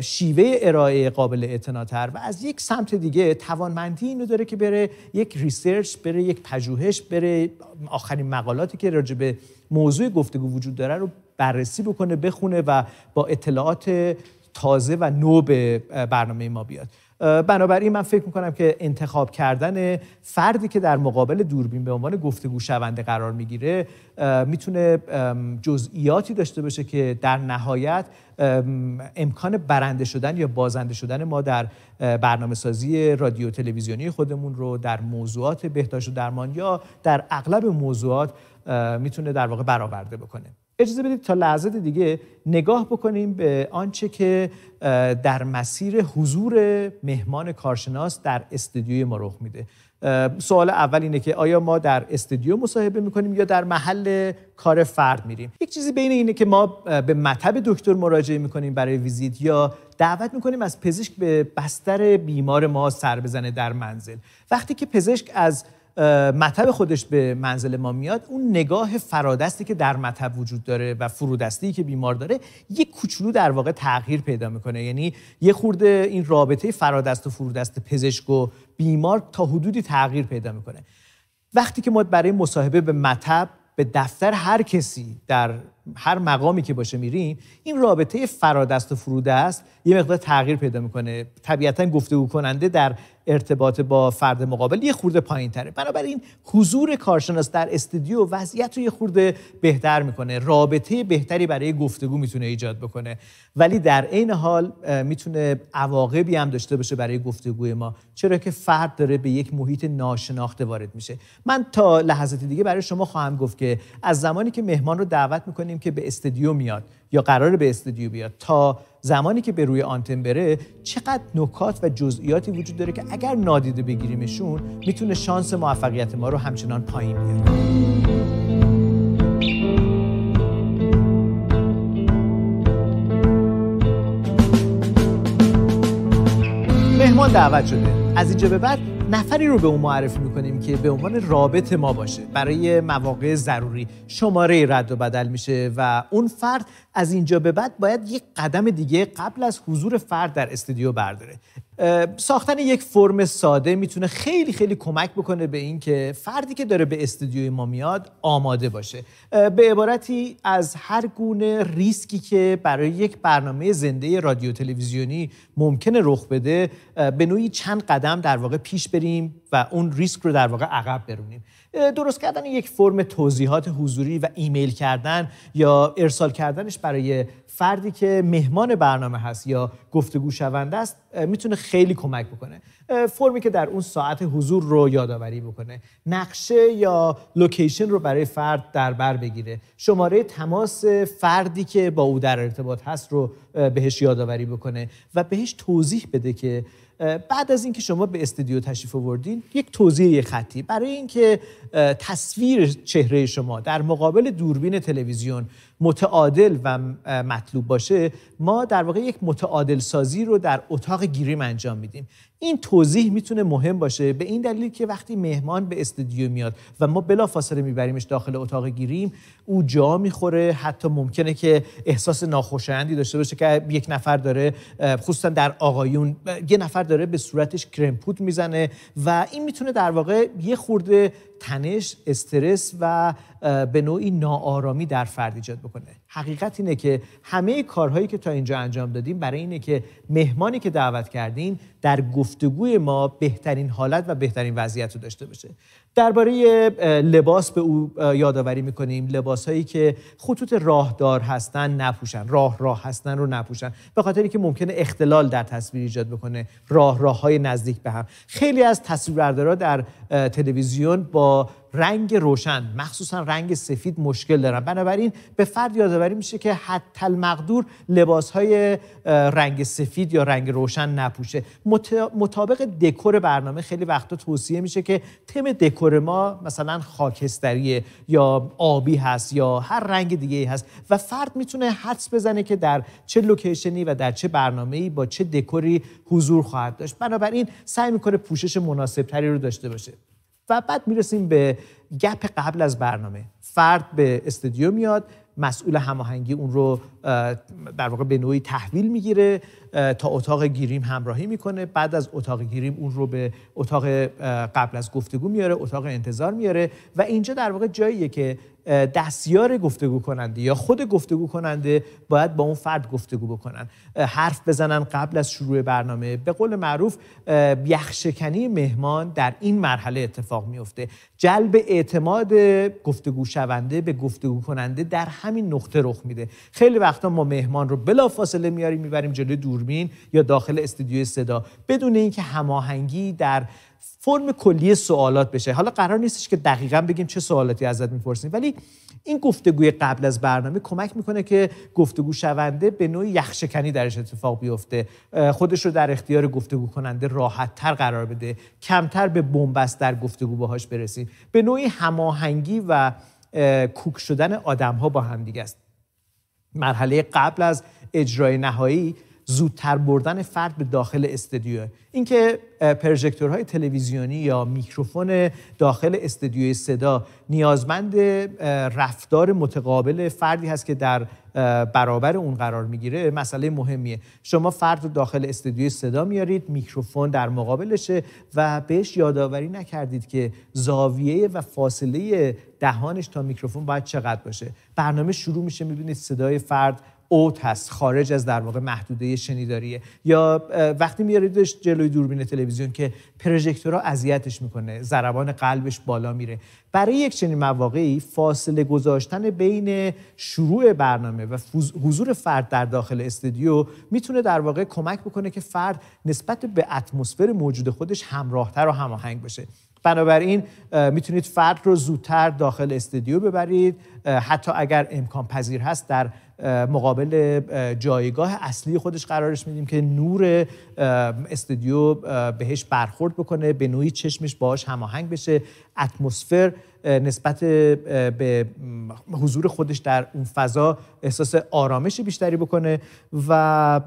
شیوه ارائه قابل اعتناتر و از یک سمت دیگه توانمندی اینو داره که بره یک ریسرچ بره یک پژوهش بره آخرین مقالاتی که راجع به موضوع گفتگو وجود داره رو بررسی بکنه بخونه و با اطلاعات تازه و نو به برنامه ما بیاد بنابراین من فکر میکنم که انتخاب کردن فردی که در مقابل دوربین به عنوان گفتگو شونده قرار میگیره میتونه جزئیاتی داشته باشه که در نهایت امکان برنده شدن یا بازنده شدن ما در برنامه سازی رادیو تلویزیونی خودمون رو در موضوعات بهداشت و درمان یا در اغلب موضوعات میتونه در واقع برآورده بکنه اجازه بدید تا لحظه دیگه نگاه بکنیم به آنچه که در مسیر حضور مهمان کارشناس در استودیوی ما رخ میده سوال اول اینه که آیا ما در استودیو مصاحبه میکنیم یا در محل کار فرد میریم یک چیزی بین اینه که ما به مطب دکتر مراجعه میکنیم برای ویزیت یا دعوت میکنیم از پزشک به بستر بیمار ما سر بزنه در منزل وقتی که پزشک از مطب خودش به منزل ما میاد اون نگاه فرادستی که در مطب وجود داره و فرودستی که بیمار داره یه کوچولو در واقع تغییر پیدا میکنه یعنی یه خورده این رابطه فرادست و فرودست پزشک و بیمار تا حدودی تغییر پیدا میکنه وقتی که ما برای مصاحبه به مطب به دفتر هر کسی در هر مقامی که باشه میریم این رابطه فرادست و فرودست یه مقدار تغییر پیدا میکنه طبیعتا گفتگو کننده در ارتباط با فرد مقابل یه خورده پایین تره بنابراین حضور کارشناس در استودیو وضعیت رو یه خورده بهتر میکنه رابطه بهتری برای گفتگو میتونه ایجاد بکنه ولی در عین حال میتونه عواقبی هم داشته باشه برای گفتگوی ما چرا که فرد داره به یک محیط ناشناخته وارد میشه من تا لحظه دیگه برای شما خواهم گفت که از زمانی که مهمان رو دعوت میکنیم که به استودیو میاد یا قرار به استودیو بیاد تا زمانی که به روی آنتن بره چقدر نکات و جزئیاتی وجود داره که اگر نادیده بگیریمشون میتونه شانس موفقیت ما رو همچنان پایین بیاره مهمان دعوت شده از اینجا به بعد نفری رو به اون معرفی میکنیم که به عنوان رابط ما باشه برای مواقع ضروری شماره رد و بدل میشه و اون فرد از اینجا به بعد باید یک قدم دیگه قبل از حضور فرد در استودیو برداره ساختن یک فرم ساده میتونه خیلی خیلی کمک بکنه به این که فردی که داره به استودیوی ما میاد آماده باشه به عبارتی از هر گونه ریسکی که برای یک برنامه زنده رادیو تلویزیونی ممکنه رخ بده به نوعی چند قدم در واقع پیش بریم و اون ریسک رو در واقع عقب برونیم درست کردن یک فرم توضیحات حضوری و ایمیل کردن یا ارسال کردنش برای فردی که مهمان برنامه هست یا گفتگو شونده است میتونه خیلی کمک بکنه فرمی که در اون ساعت حضور رو یادآوری بکنه نقشه یا لوکیشن رو برای فرد در بر بگیره شماره تماس فردی که با او در ارتباط هست رو بهش یادآوری بکنه و بهش توضیح بده که بعد از اینکه شما به استودیو تشریف آوردین یک توضیح خطی برای اینکه تصویر چهره شما در مقابل دوربین تلویزیون متعادل و مطلوب باشه ما در واقع یک متعادل سازی رو در اتاق گیریم انجام میدیم این توضیح میتونه مهم باشه به این دلیل که وقتی مهمان به استودیو میاد و ما بلافاصله میبریمش داخل اتاق گیریم او جا میخوره حتی ممکنه که احساس ناخوشایندی داشته باشه که یک نفر داره خصوصا در آقایون یه نفر داره به صورتش کرمپوت میزنه و این میتونه در واقع یه خورده تنش استرس و به نوعی ناآرامی در فرد ایجاد بکنه حقیقت اینه که همه کارهایی که تا اینجا انجام دادیم برای اینه که مهمانی که دعوت کردین در گفتگوی ما بهترین حالت و بهترین وضعیت رو داشته باشه درباره لباس به او یادآوری میکنیم لباس هایی که خطوط راهدار هستن نپوشن راه راه هستن رو نپوشن به خاطری که ممکنه اختلال در تصویر ایجاد بکنه راه راه های نزدیک به هم خیلی از تصویربردارا در تلویزیون با رنگ روشن مخصوصا رنگ سفید مشکل دارن بنابراین به فرد یادآوری میشه که حتی مقدور لباس های رنگ سفید یا رنگ روشن نپوشه مطابق دکور برنامه خیلی وقتا توصیه میشه که تم دکور ما مثلا خاکستریه یا آبی هست یا هر رنگ دیگه هست و فرد میتونه حدس بزنه که در چه لوکیشنی و در چه برنامه ای با چه دکوری حضور خواهد داشت بنابراین سعی میکنه پوشش مناسبتری رو داشته باشه و بعد میرسیم به گپ قبل از برنامه فرد به استودیو میاد مسئول هماهنگی اون رو در واقع به نوعی تحویل میگیره تا اتاق گیریم همراهی میکنه بعد از اتاق گیریم اون رو به اتاق قبل از گفتگو میاره اتاق انتظار میاره و اینجا در واقع جاییه که دستیار گفتگو کننده یا خود گفتگو کننده باید با اون فرد گفتگو بکنن حرف بزنن قبل از شروع برنامه به قول معروف یخشکنی مهمان در این مرحله اتفاق میفته جلب اعتماد گفتگو شونده به گفتگو کننده در همین نقطه رخ میده خیلی وقتا ما مهمان رو بلافاصله میاریم میبریم جلوی دوربین یا داخل استودیوی صدا بدون اینکه هماهنگی در فرم کلی سوالات بشه حالا قرار نیستش که دقیقا بگیم چه سوالاتی ازت میپرسیم ولی این گفتگوی قبل از برنامه کمک میکنه که گفتگو شونده به نوعی یخشکنی درش اتفاق بیفته خودش رو در اختیار گفتگو کننده راحت تر قرار بده کمتر به بنبست در گفتگو باهاش برسیم به نوعی هماهنگی و کوک شدن آدم ها با هم دیگه است مرحله قبل از اجرای نهایی زودتر بردن فرد به داخل استدیو اینکه پروژکتورهای تلویزیونی یا میکروفون داخل استدیوی صدا نیازمند رفتار متقابل فردی هست که در برابر اون قرار میگیره مسئله مهمیه شما فرد رو داخل استدیوی صدا میارید میکروفون در مقابلشه و بهش یادآوری نکردید که زاویه و فاصله دهانش تا میکروفون باید چقدر باشه برنامه شروع میشه میبینید صدای فرد اوت هست خارج از در واقع محدوده شنیداریه یا وقتی میاریدش جلوی دوربین تلویزیون که ها اذیتش میکنه ضربان قلبش بالا میره برای یک چنین مواقعی فاصله گذاشتن بین شروع برنامه و حضور فرد در داخل استودیو میتونه در واقع کمک بکنه که فرد نسبت به اتمسفر موجود خودش همراهتر و هماهنگ باشه بنابراین میتونید فرد رو زودتر داخل استودیو ببرید حتی اگر امکان پذیر هست در مقابل جایگاه اصلی خودش قرارش میدیم که نور استودیو بهش برخورد بکنه به نوعی چشمش باهاش هماهنگ بشه اتمسفر نسبت به حضور خودش در اون فضا احساس آرامش بیشتری بکنه و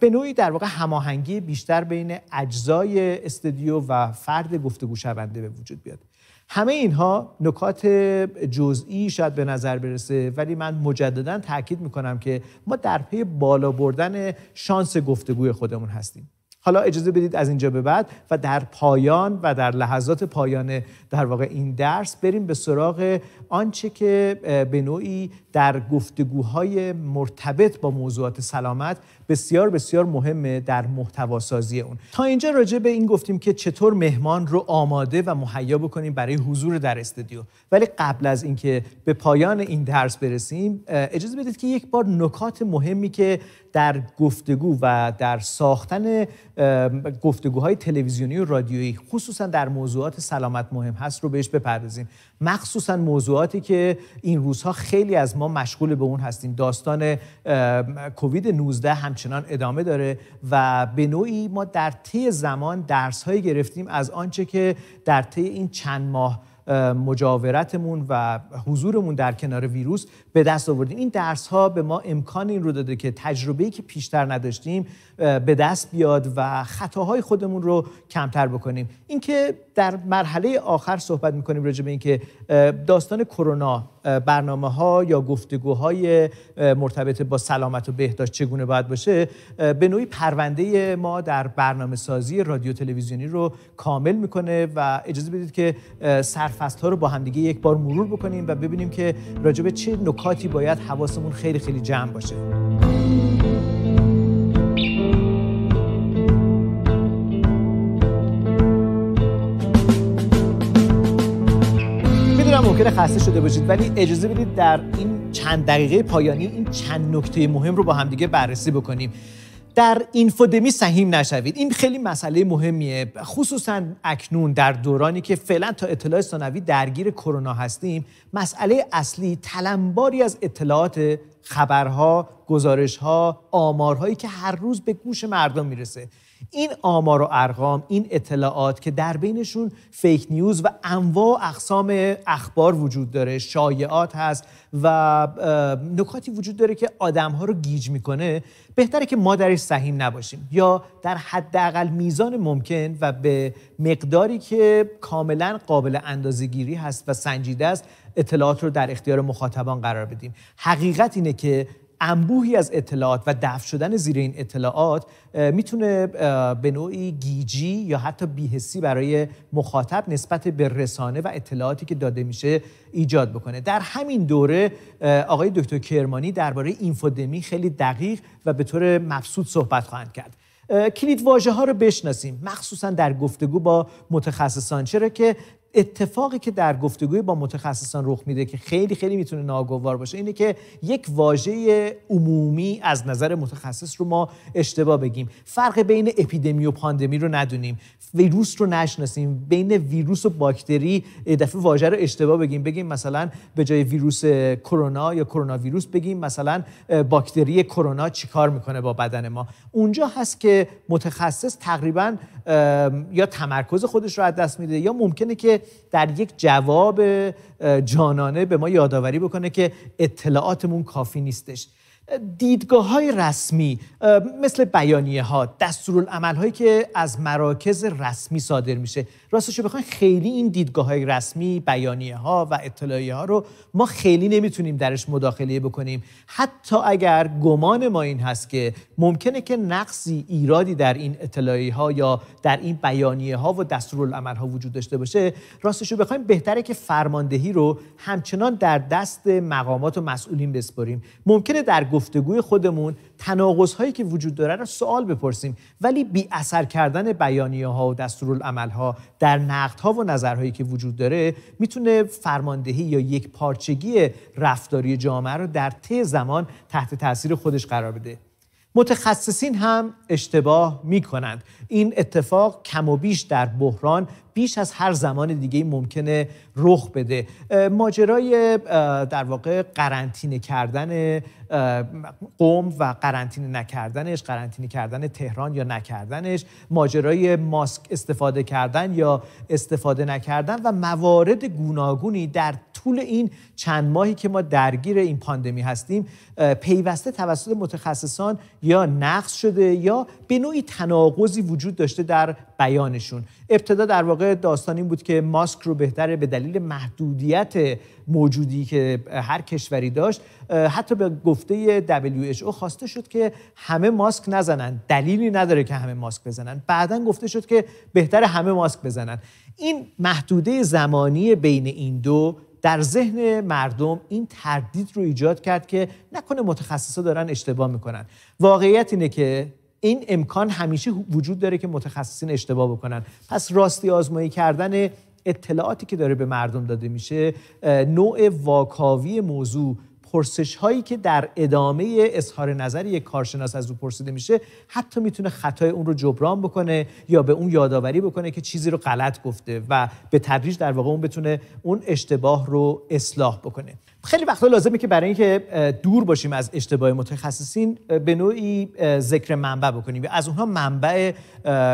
به نوعی در واقع هماهنگی بیشتر بین اجزای استودیو و فرد گفتگو شونده به وجود بیاد همه اینها نکات جزئی شاید به نظر برسه ولی من مجددا تاکید میکنم که ما در پی بالا بردن شانس گفتگوی خودمون هستیم حالا اجازه بدید از اینجا به بعد و در پایان و در لحظات پایان در واقع این درس بریم به سراغ آنچه که به نوعی در گفتگوهای مرتبط با موضوعات سلامت بسیار بسیار مهمه در محتواسازی سازی اون تا اینجا راجع به این گفتیم که چطور مهمان رو آماده و مهیا بکنیم برای حضور در استودیو ولی قبل از اینکه به پایان این درس برسیم اجازه بدید که یک بار نکات مهمی که در گفتگو و در ساختن گفتگوهای تلویزیونی و رادیویی خصوصا در موضوعات سلامت مهم هست رو بهش بپردازیم مخصوصا موضوعاتی که این روزها خیلی از ما مشغول به اون هستیم داستان کووید 19 همچنان ادامه داره و به نوعی ما در طی زمان درسهایی گرفتیم از آنچه که در طی این چند ماه مجاورتمون و حضورمون در کنار ویروس به دست آوردیم این درس ها به ما امکان این رو داده که تجربه ای که پیشتر نداشتیم به دست بیاد و خطاهای خودمون رو کمتر بکنیم اینکه در مرحله آخر صحبت میکنیم راجع به اینکه داستان کرونا برنامه ها یا گفتگوهای مرتبط با سلامت و بهداشت چگونه باید باشه به نوعی پرونده ما در برنامه سازی رادیو تلویزیونی رو کامل میکنه و اجازه بدید که سرفست ها رو با همدیگه یک بار مرور بکنیم و ببینیم که راجع به چه نکات نکاتی باید حواسمون خیلی خیلی جمع باشه میدونم ممکنه خسته شده باشید ولی اجازه بدید در این چند دقیقه پایانی این چند نکته مهم رو با همدیگه بررسی بکنیم در اینفودمی سهیم نشوید این خیلی مسئله مهمیه خصوصا اکنون در دورانی که فعلا تا اطلاع ثانوی درگیر کرونا هستیم مسئله اصلی تلمباری از اطلاعات خبرها گزارشها آمارهایی که هر روز به گوش مردم میرسه این آمار و ارقام این اطلاعات که در بینشون فیک نیوز و انواع اقسام اخبار وجود داره شایعات هست و نکاتی وجود داره که آدمها رو گیج میکنه بهتره که ما درش سهیم نباشیم یا در حداقل میزان ممکن و به مقداری که کاملا قابل اندازه هست و سنجیده است اطلاعات رو در اختیار مخاطبان قرار بدیم حقیقت اینه که انبوهی از اطلاعات و دفع شدن زیر این اطلاعات میتونه به نوعی گیجی یا حتی بیهسی برای مخاطب نسبت به رسانه و اطلاعاتی که داده میشه ایجاد بکنه در همین دوره آقای دکتر کرمانی درباره اینفودمی خیلی دقیق و به طور مبسوط صحبت خواهند کرد کلید واژه ها رو بشناسیم مخصوصا در گفتگو با متخصصان چرا که اتفاقی که در گفتگوی با متخصصان رخ میده که خیلی خیلی میتونه ناگوار باشه اینه که یک واژه عمومی از نظر متخصص رو ما اشتباه بگیم فرق بین اپیدمی و پاندمی رو ندونیم ویروس رو نشناسیم بین ویروس و باکتری دفعه واژه رو اشتباه بگیم بگیم مثلا به جای ویروس کرونا یا کرونا ویروس بگیم مثلا باکتری کرونا چیکار میکنه با بدن ما اونجا هست که متخصص تقریبا یا تمرکز خودش رو از دست میده یا ممکنه که در یک جواب جانانه به ما یادآوری بکنه که اطلاعاتمون کافی نیستش دیدگاه های رسمی مثل بیانیه ها دستورالعمل هایی که از مراکز رسمی صادر میشه راستش بخواین خیلی این دیدگاه های رسمی بیانیه ها و اطلاعیه ها رو ما خیلی نمیتونیم درش مداخله بکنیم حتی اگر گمان ما این هست که ممکنه که نقصی ایرادی در این اطلاعیه ها یا در این بیانیه ها و دستورالعمل ها وجود داشته باشه راستش رو بخوایم بهتره که فرماندهی رو همچنان در دست مقامات و مسئولین بسپاریم ممکنه در گفتگوی خودمون تناقض هایی که وجود داره رو سوال بپرسیم ولی بی اثر کردن بیانیه ها و دستورالعمل ها در در نقدها و نظرهایی که وجود داره میتونه فرماندهی یا یک پارچگی رفتاری جامعه رو در طی زمان تحت تاثیر خودش قرار بده متخصصین هم اشتباه می کنند. این اتفاق کم و بیش در بحران بیش از هر زمان دیگه ممکنه رخ بده ماجرای در واقع قرنطینه کردن قوم و قرنطینه نکردنش قرنطینه کردن تهران یا نکردنش ماجرای ماسک استفاده کردن یا استفاده نکردن و موارد گوناگونی در طول این چند ماهی که ما درگیر این پاندمی هستیم پیوسته توسط متخصصان یا نقص شده یا به نوعی تناقضی وجود داشته در بیانشون ابتدا در واقع داستان این بود که ماسک رو بهتره به دلیل محدودیت موجودی که هر کشوری داشت حتی به گفته WHO خواسته شد که همه ماسک نزنن دلیلی نداره که همه ماسک بزنن بعدا گفته شد که بهتر همه ماسک بزنن این محدوده زمانی بین این دو در ذهن مردم این تردید رو ایجاد کرد که نکنه متخصصا دارن اشتباه میکنن واقعیت اینه که این امکان همیشه وجود داره که متخصصین اشتباه بکنن پس راستی آزمایی کردن اطلاعاتی که داره به مردم داده میشه نوع واکاوی موضوع پرسش هایی که در ادامه اظهار نظر یک کارشناس از او پرسیده میشه حتی میتونه خطای اون رو جبران بکنه یا به اون یادآوری بکنه که چیزی رو غلط گفته و به تدریج در واقع اون بتونه اون اشتباه رو اصلاح بکنه خیلی وقتا لازمه که برای اینکه دور باشیم از اشتباه متخصصین به نوعی ذکر منبع بکنیم و از اونها منبع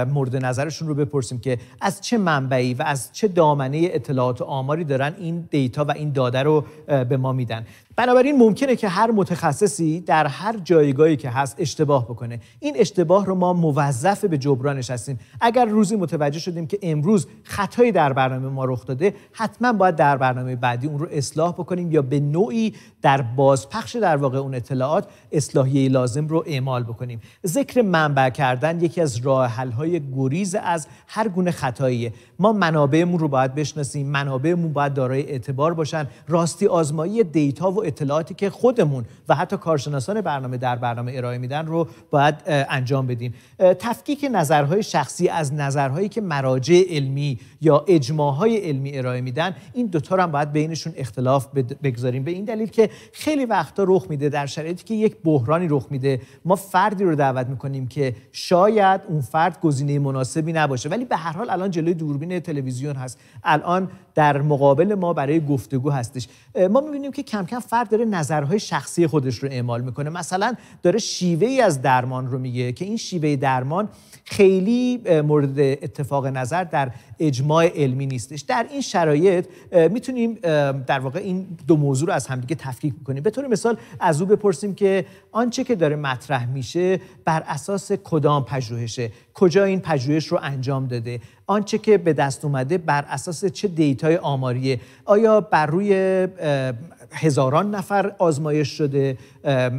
مورد نظرشون رو بپرسیم که از چه منبعی و از چه دامنه اطلاعات و آماری دارن این دیتا و این داده رو به ما میدن بنابراین ممکنه که هر متخصصی در هر جایگاهی که هست اشتباه بکنه این اشتباه رو ما موظف به جبرانش هستیم اگر روزی متوجه شدیم که امروز خطایی در برنامه ما رخ داده حتما باید در برنامه بعدی اون رو اصلاح بکنیم یا به نوعی در بازپخش در واقع اون اطلاعات اصلاحی لازم رو اعمال بکنیم ذکر منبع کردن یکی از راه های گریز از هر گونه خطاییه ما منابعمون رو باید بشناسیم منابعمون باید دارای اعتبار باشن راستی آزمایی دیتا و اطلاعاتی که خودمون و حتی کارشناسان برنامه در برنامه ارائه میدن رو باید انجام بدیم تفکیک نظرهای شخصی از نظرهایی که مراجع علمی یا اجماعهای علمی ارائه میدن این دوتا رو هم باید بینشون اختلاف بگذاریم به این دلیل که خیلی وقتا رخ میده در شرایطی که یک بحرانی رخ میده ما فردی رو دعوت میکنیم که شاید اون فرد گزینه مناسبی نباشه ولی به هر حال الان جلوی دوربین تلویزیون هست الان در مقابل ما برای گفتگو هستش ما میبینیم که کم کم فرد داره نظرهای شخصی خودش رو اعمال میکنه مثلا داره شیوه ای از درمان رو میگه که این شیوه درمان خیلی مورد اتفاق نظر در اجماع علمی نیستش در این شرایط میتونیم در واقع این دو موضوع رو از همدیگه تفکیک بکنیم به طور مثال از او بپرسیم که آنچه که داره مطرح میشه بر اساس کدام پژوهشه کجا این پژوهش رو انجام داده آنچه که به دست اومده بر اساس چه دیتای آماریه آیا بر روی هزاران نفر آزمایش شده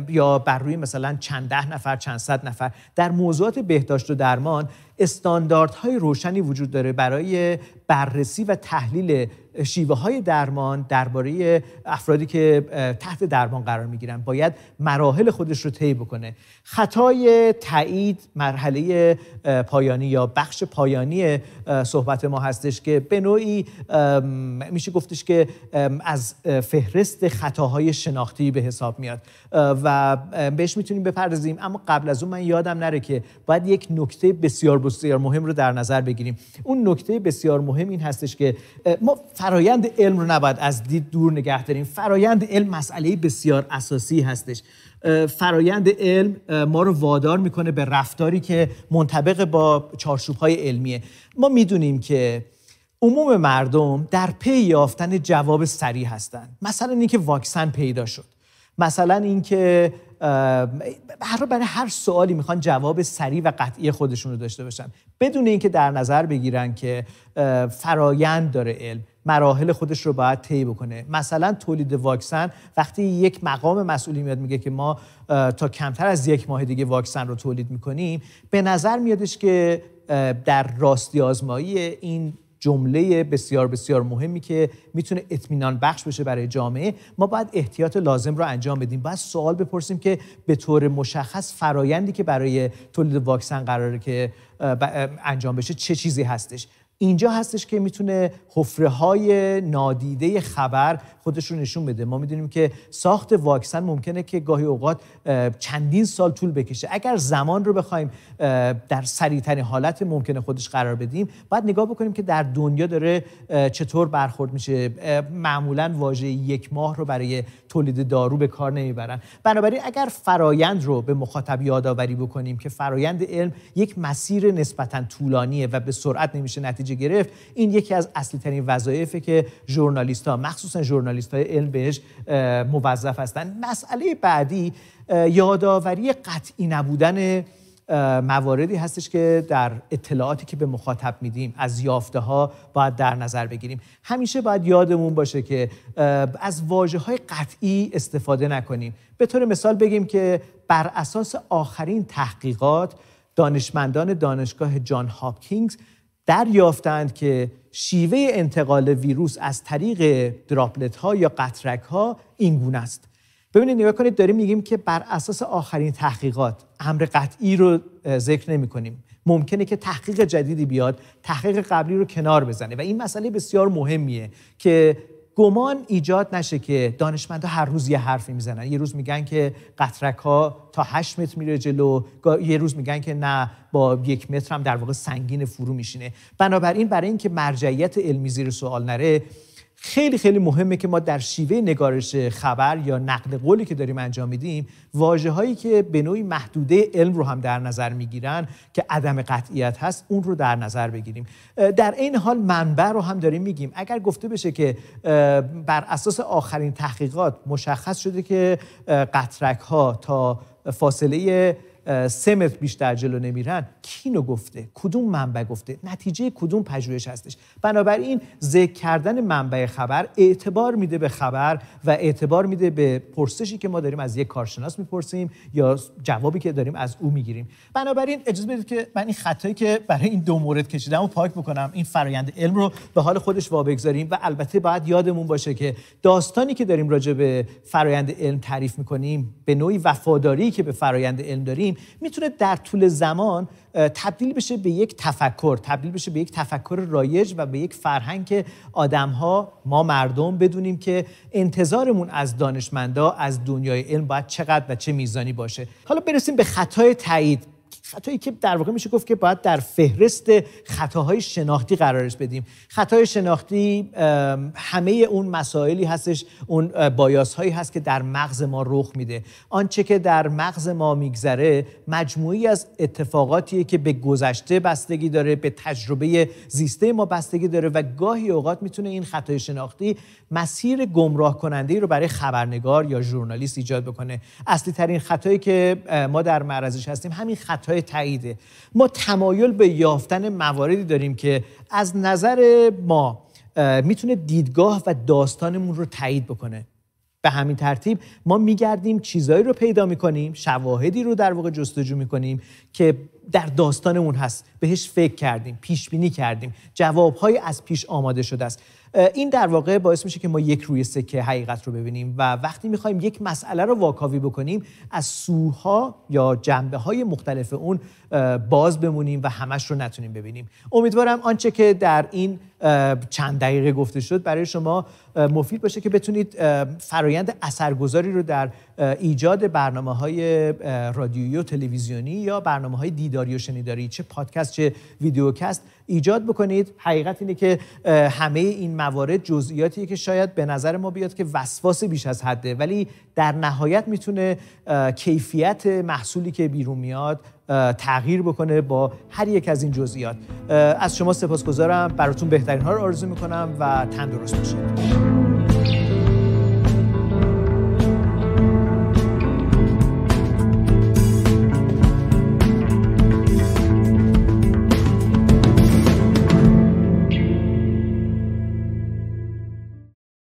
یا بر روی مثلا چند ده نفر چند صد نفر در موضوعات بهداشت و درمان استانداردهای روشنی وجود داره برای بررسی و تحلیل شیوه های درمان درباره افرادی که تحت درمان قرار می گیرن باید مراحل خودش رو طی بکنه خطای تایید مرحله پایانی یا بخش پایانی صحبت ما هستش که به نوعی میشه گفتش که از فهرست خطاهای شناختی به حساب میاد و بهش میتونیم بپردازیم اما قبل از اون من یادم نره که باید یک نکته بسیار بسیار مهم رو در نظر بگیریم اون نکته بسیار مهم این هستش که ما فرایند علم رو نباید از دید دور نگه داریم فرایند علم مسئله بسیار اساسی هستش فرایند علم ما رو وادار میکنه به رفتاری که منطبق با چارچوب های علمیه ما میدونیم که عموم مردم در پی یافتن جواب سریع هستند مثلا اینکه واکسن پیدا شد مثلا اینکه هر برای هر سوالی میخوان جواب سریع و قطعی خودشون رو داشته باشن بدون اینکه در نظر بگیرن که فرایند داره علم مراحل خودش رو باید طی بکنه مثلا تولید واکسن وقتی یک مقام مسئولی میاد میگه که ما تا کمتر از یک ماه دیگه واکسن رو تولید میکنیم به نظر میادش که در راستی آزمایی این جمله بسیار بسیار مهمی که میتونه اطمینان بخش بشه برای جامعه ما باید احتیاط لازم رو انجام بدیم باید سوال بپرسیم که به طور مشخص فرایندی که برای تولید واکسن قراره که انجام بشه چه چیزی هستش اینجا هستش که میتونه حفره های نادیده خبر خودش رو نشون بده ما میدونیم که ساخت واکسن ممکنه که گاهی اوقات چندین سال طول بکشه اگر زمان رو بخوایم در سریعترین حالت ممکنه خودش قرار بدیم باید نگاه بکنیم که در دنیا داره چطور برخورد میشه معمولا واژه یک ماه رو برای تولید دارو به کار نمیبرن بنابراین اگر فرایند رو به مخاطب یادآوری بکنیم که فرایند علم یک مسیر نسبتا طولانیه و به سرعت نمیشه نتیجه گرفت این یکی از اصلی ترین وظایفه که ژورنالیست ها مخصوصا ژورنالیست های علم بهش موظف هستن مسئله بعدی یادآوری قطعی نبودن مواردی هستش که در اطلاعاتی که به مخاطب میدیم از یافته ها باید در نظر بگیریم همیشه باید یادمون باشه که از واجه های قطعی استفاده نکنیم به طور مثال بگیم که بر اساس آخرین تحقیقات دانشمندان دانشگاه جان هاپکینگز دریافتند که شیوه انتقال ویروس از طریق دراپلت ها یا قطرک ها این گونه است ببینید نگاه کنید داریم میگیم که بر اساس آخرین تحقیقات امر قطعی رو ذکر نمی کنیم ممکنه که تحقیق جدیدی بیاد تحقیق قبلی رو کنار بزنه و این مسئله بسیار مهمیه که گمان ایجاد نشه که دانشمندا هر روز یه حرفی میزنن یه روز میگن که قطرک ها تا 8 متر میره جلو یه روز میگن که نه با یک متر هم در واقع سنگین فرو میشینه بنابراین برای اینکه مرجعیت علمی زیر سوال نره خیلی خیلی مهمه که ما در شیوه نگارش خبر یا نقل قولی که داریم انجام میدیم واجه هایی که به نوعی محدوده علم رو هم در نظر میگیرن که عدم قطعیت هست اون رو در نظر بگیریم در این حال منبع رو هم داریم میگیم اگر گفته بشه که بر اساس آخرین تحقیقات مشخص شده که قطرک ها تا فاصله سه متر بیشتر جلو نمیرن کینو گفته کدوم منبع گفته نتیجه کدوم پژوهش هستش بنابراین ذکر کردن منبع خبر اعتبار میده به خبر و اعتبار میده به پرسشی که ما داریم از یک کارشناس میپرسیم یا جوابی که داریم از او میگیریم بنابراین اجازه بدید که من این خطایی که برای این دو مورد کشیدم و پاک بکنم این فرایند علم رو به حال خودش وا بگذاریم و البته باید یادمون باشه که داستانی که داریم راجع به فرایند علم تعریف میکنیم به نوعی وفاداری که به فرایند علم داریم میتونه در طول زمان تبدیل بشه به یک تفکر تبدیل بشه به یک تفکر رایج و به یک فرهنگ که آدم ها ما مردم بدونیم که انتظارمون از دانشمندا از دنیای علم باید چقدر و چه میزانی باشه حالا برسیم به خطای تایید خطایی که در واقع میشه گفت که باید در فهرست خطاهای شناختی قرارش بدیم خطای شناختی همه اون مسائلی هستش اون بایاس هایی هست که در مغز ما رخ میده آنچه که در مغز ما میگذره مجموعی از اتفاقاتیه که به گذشته بستگی داره به تجربه زیسته ما بستگی داره و گاهی اوقات میتونه این خطای شناختی مسیر گمراه کننده ای رو برای خبرنگار یا ژورنالیست ایجاد بکنه اصلی ترین خطایی که ما در معرضش هستیم همین خطای تاییده ما تمایل به یافتن مواردی داریم که از نظر ما میتونه دیدگاه و داستانمون رو تایید بکنه به همین ترتیب ما میگردیم چیزایی رو پیدا میکنیم شواهدی رو در واقع جستجو میکنیم که در داستانمون هست بهش فکر کردیم پیش بینی کردیم جوابهایی از پیش آماده شده است این در واقع باعث میشه که ما یک روی سکه حقیقت رو ببینیم و وقتی میخوایم یک مسئله رو واکاوی بکنیم از سوها یا جنبه های مختلف اون باز بمونیم و همش رو نتونیم ببینیم امیدوارم آنچه که در این چند دقیقه گفته شد برای شما مفید باشه که بتونید فرایند اثرگذاری رو در ایجاد برنامه های رادیویی و تلویزیونی یا برنامه های دیداری و شنیداری چه پادکست چه ویدیوکست ایجاد بکنید حقیقت اینه که همه این موارد جزئیاتیه که شاید به نظر ما بیاد که وسواس بیش از حده ولی در نهایت میتونه کیفیت محصولی که بیرون میاد تغییر بکنه با هر یک از این جزئیات از شما سپاسگزارم براتون بهترین ها رو آرزو میکنم و تندرست باشید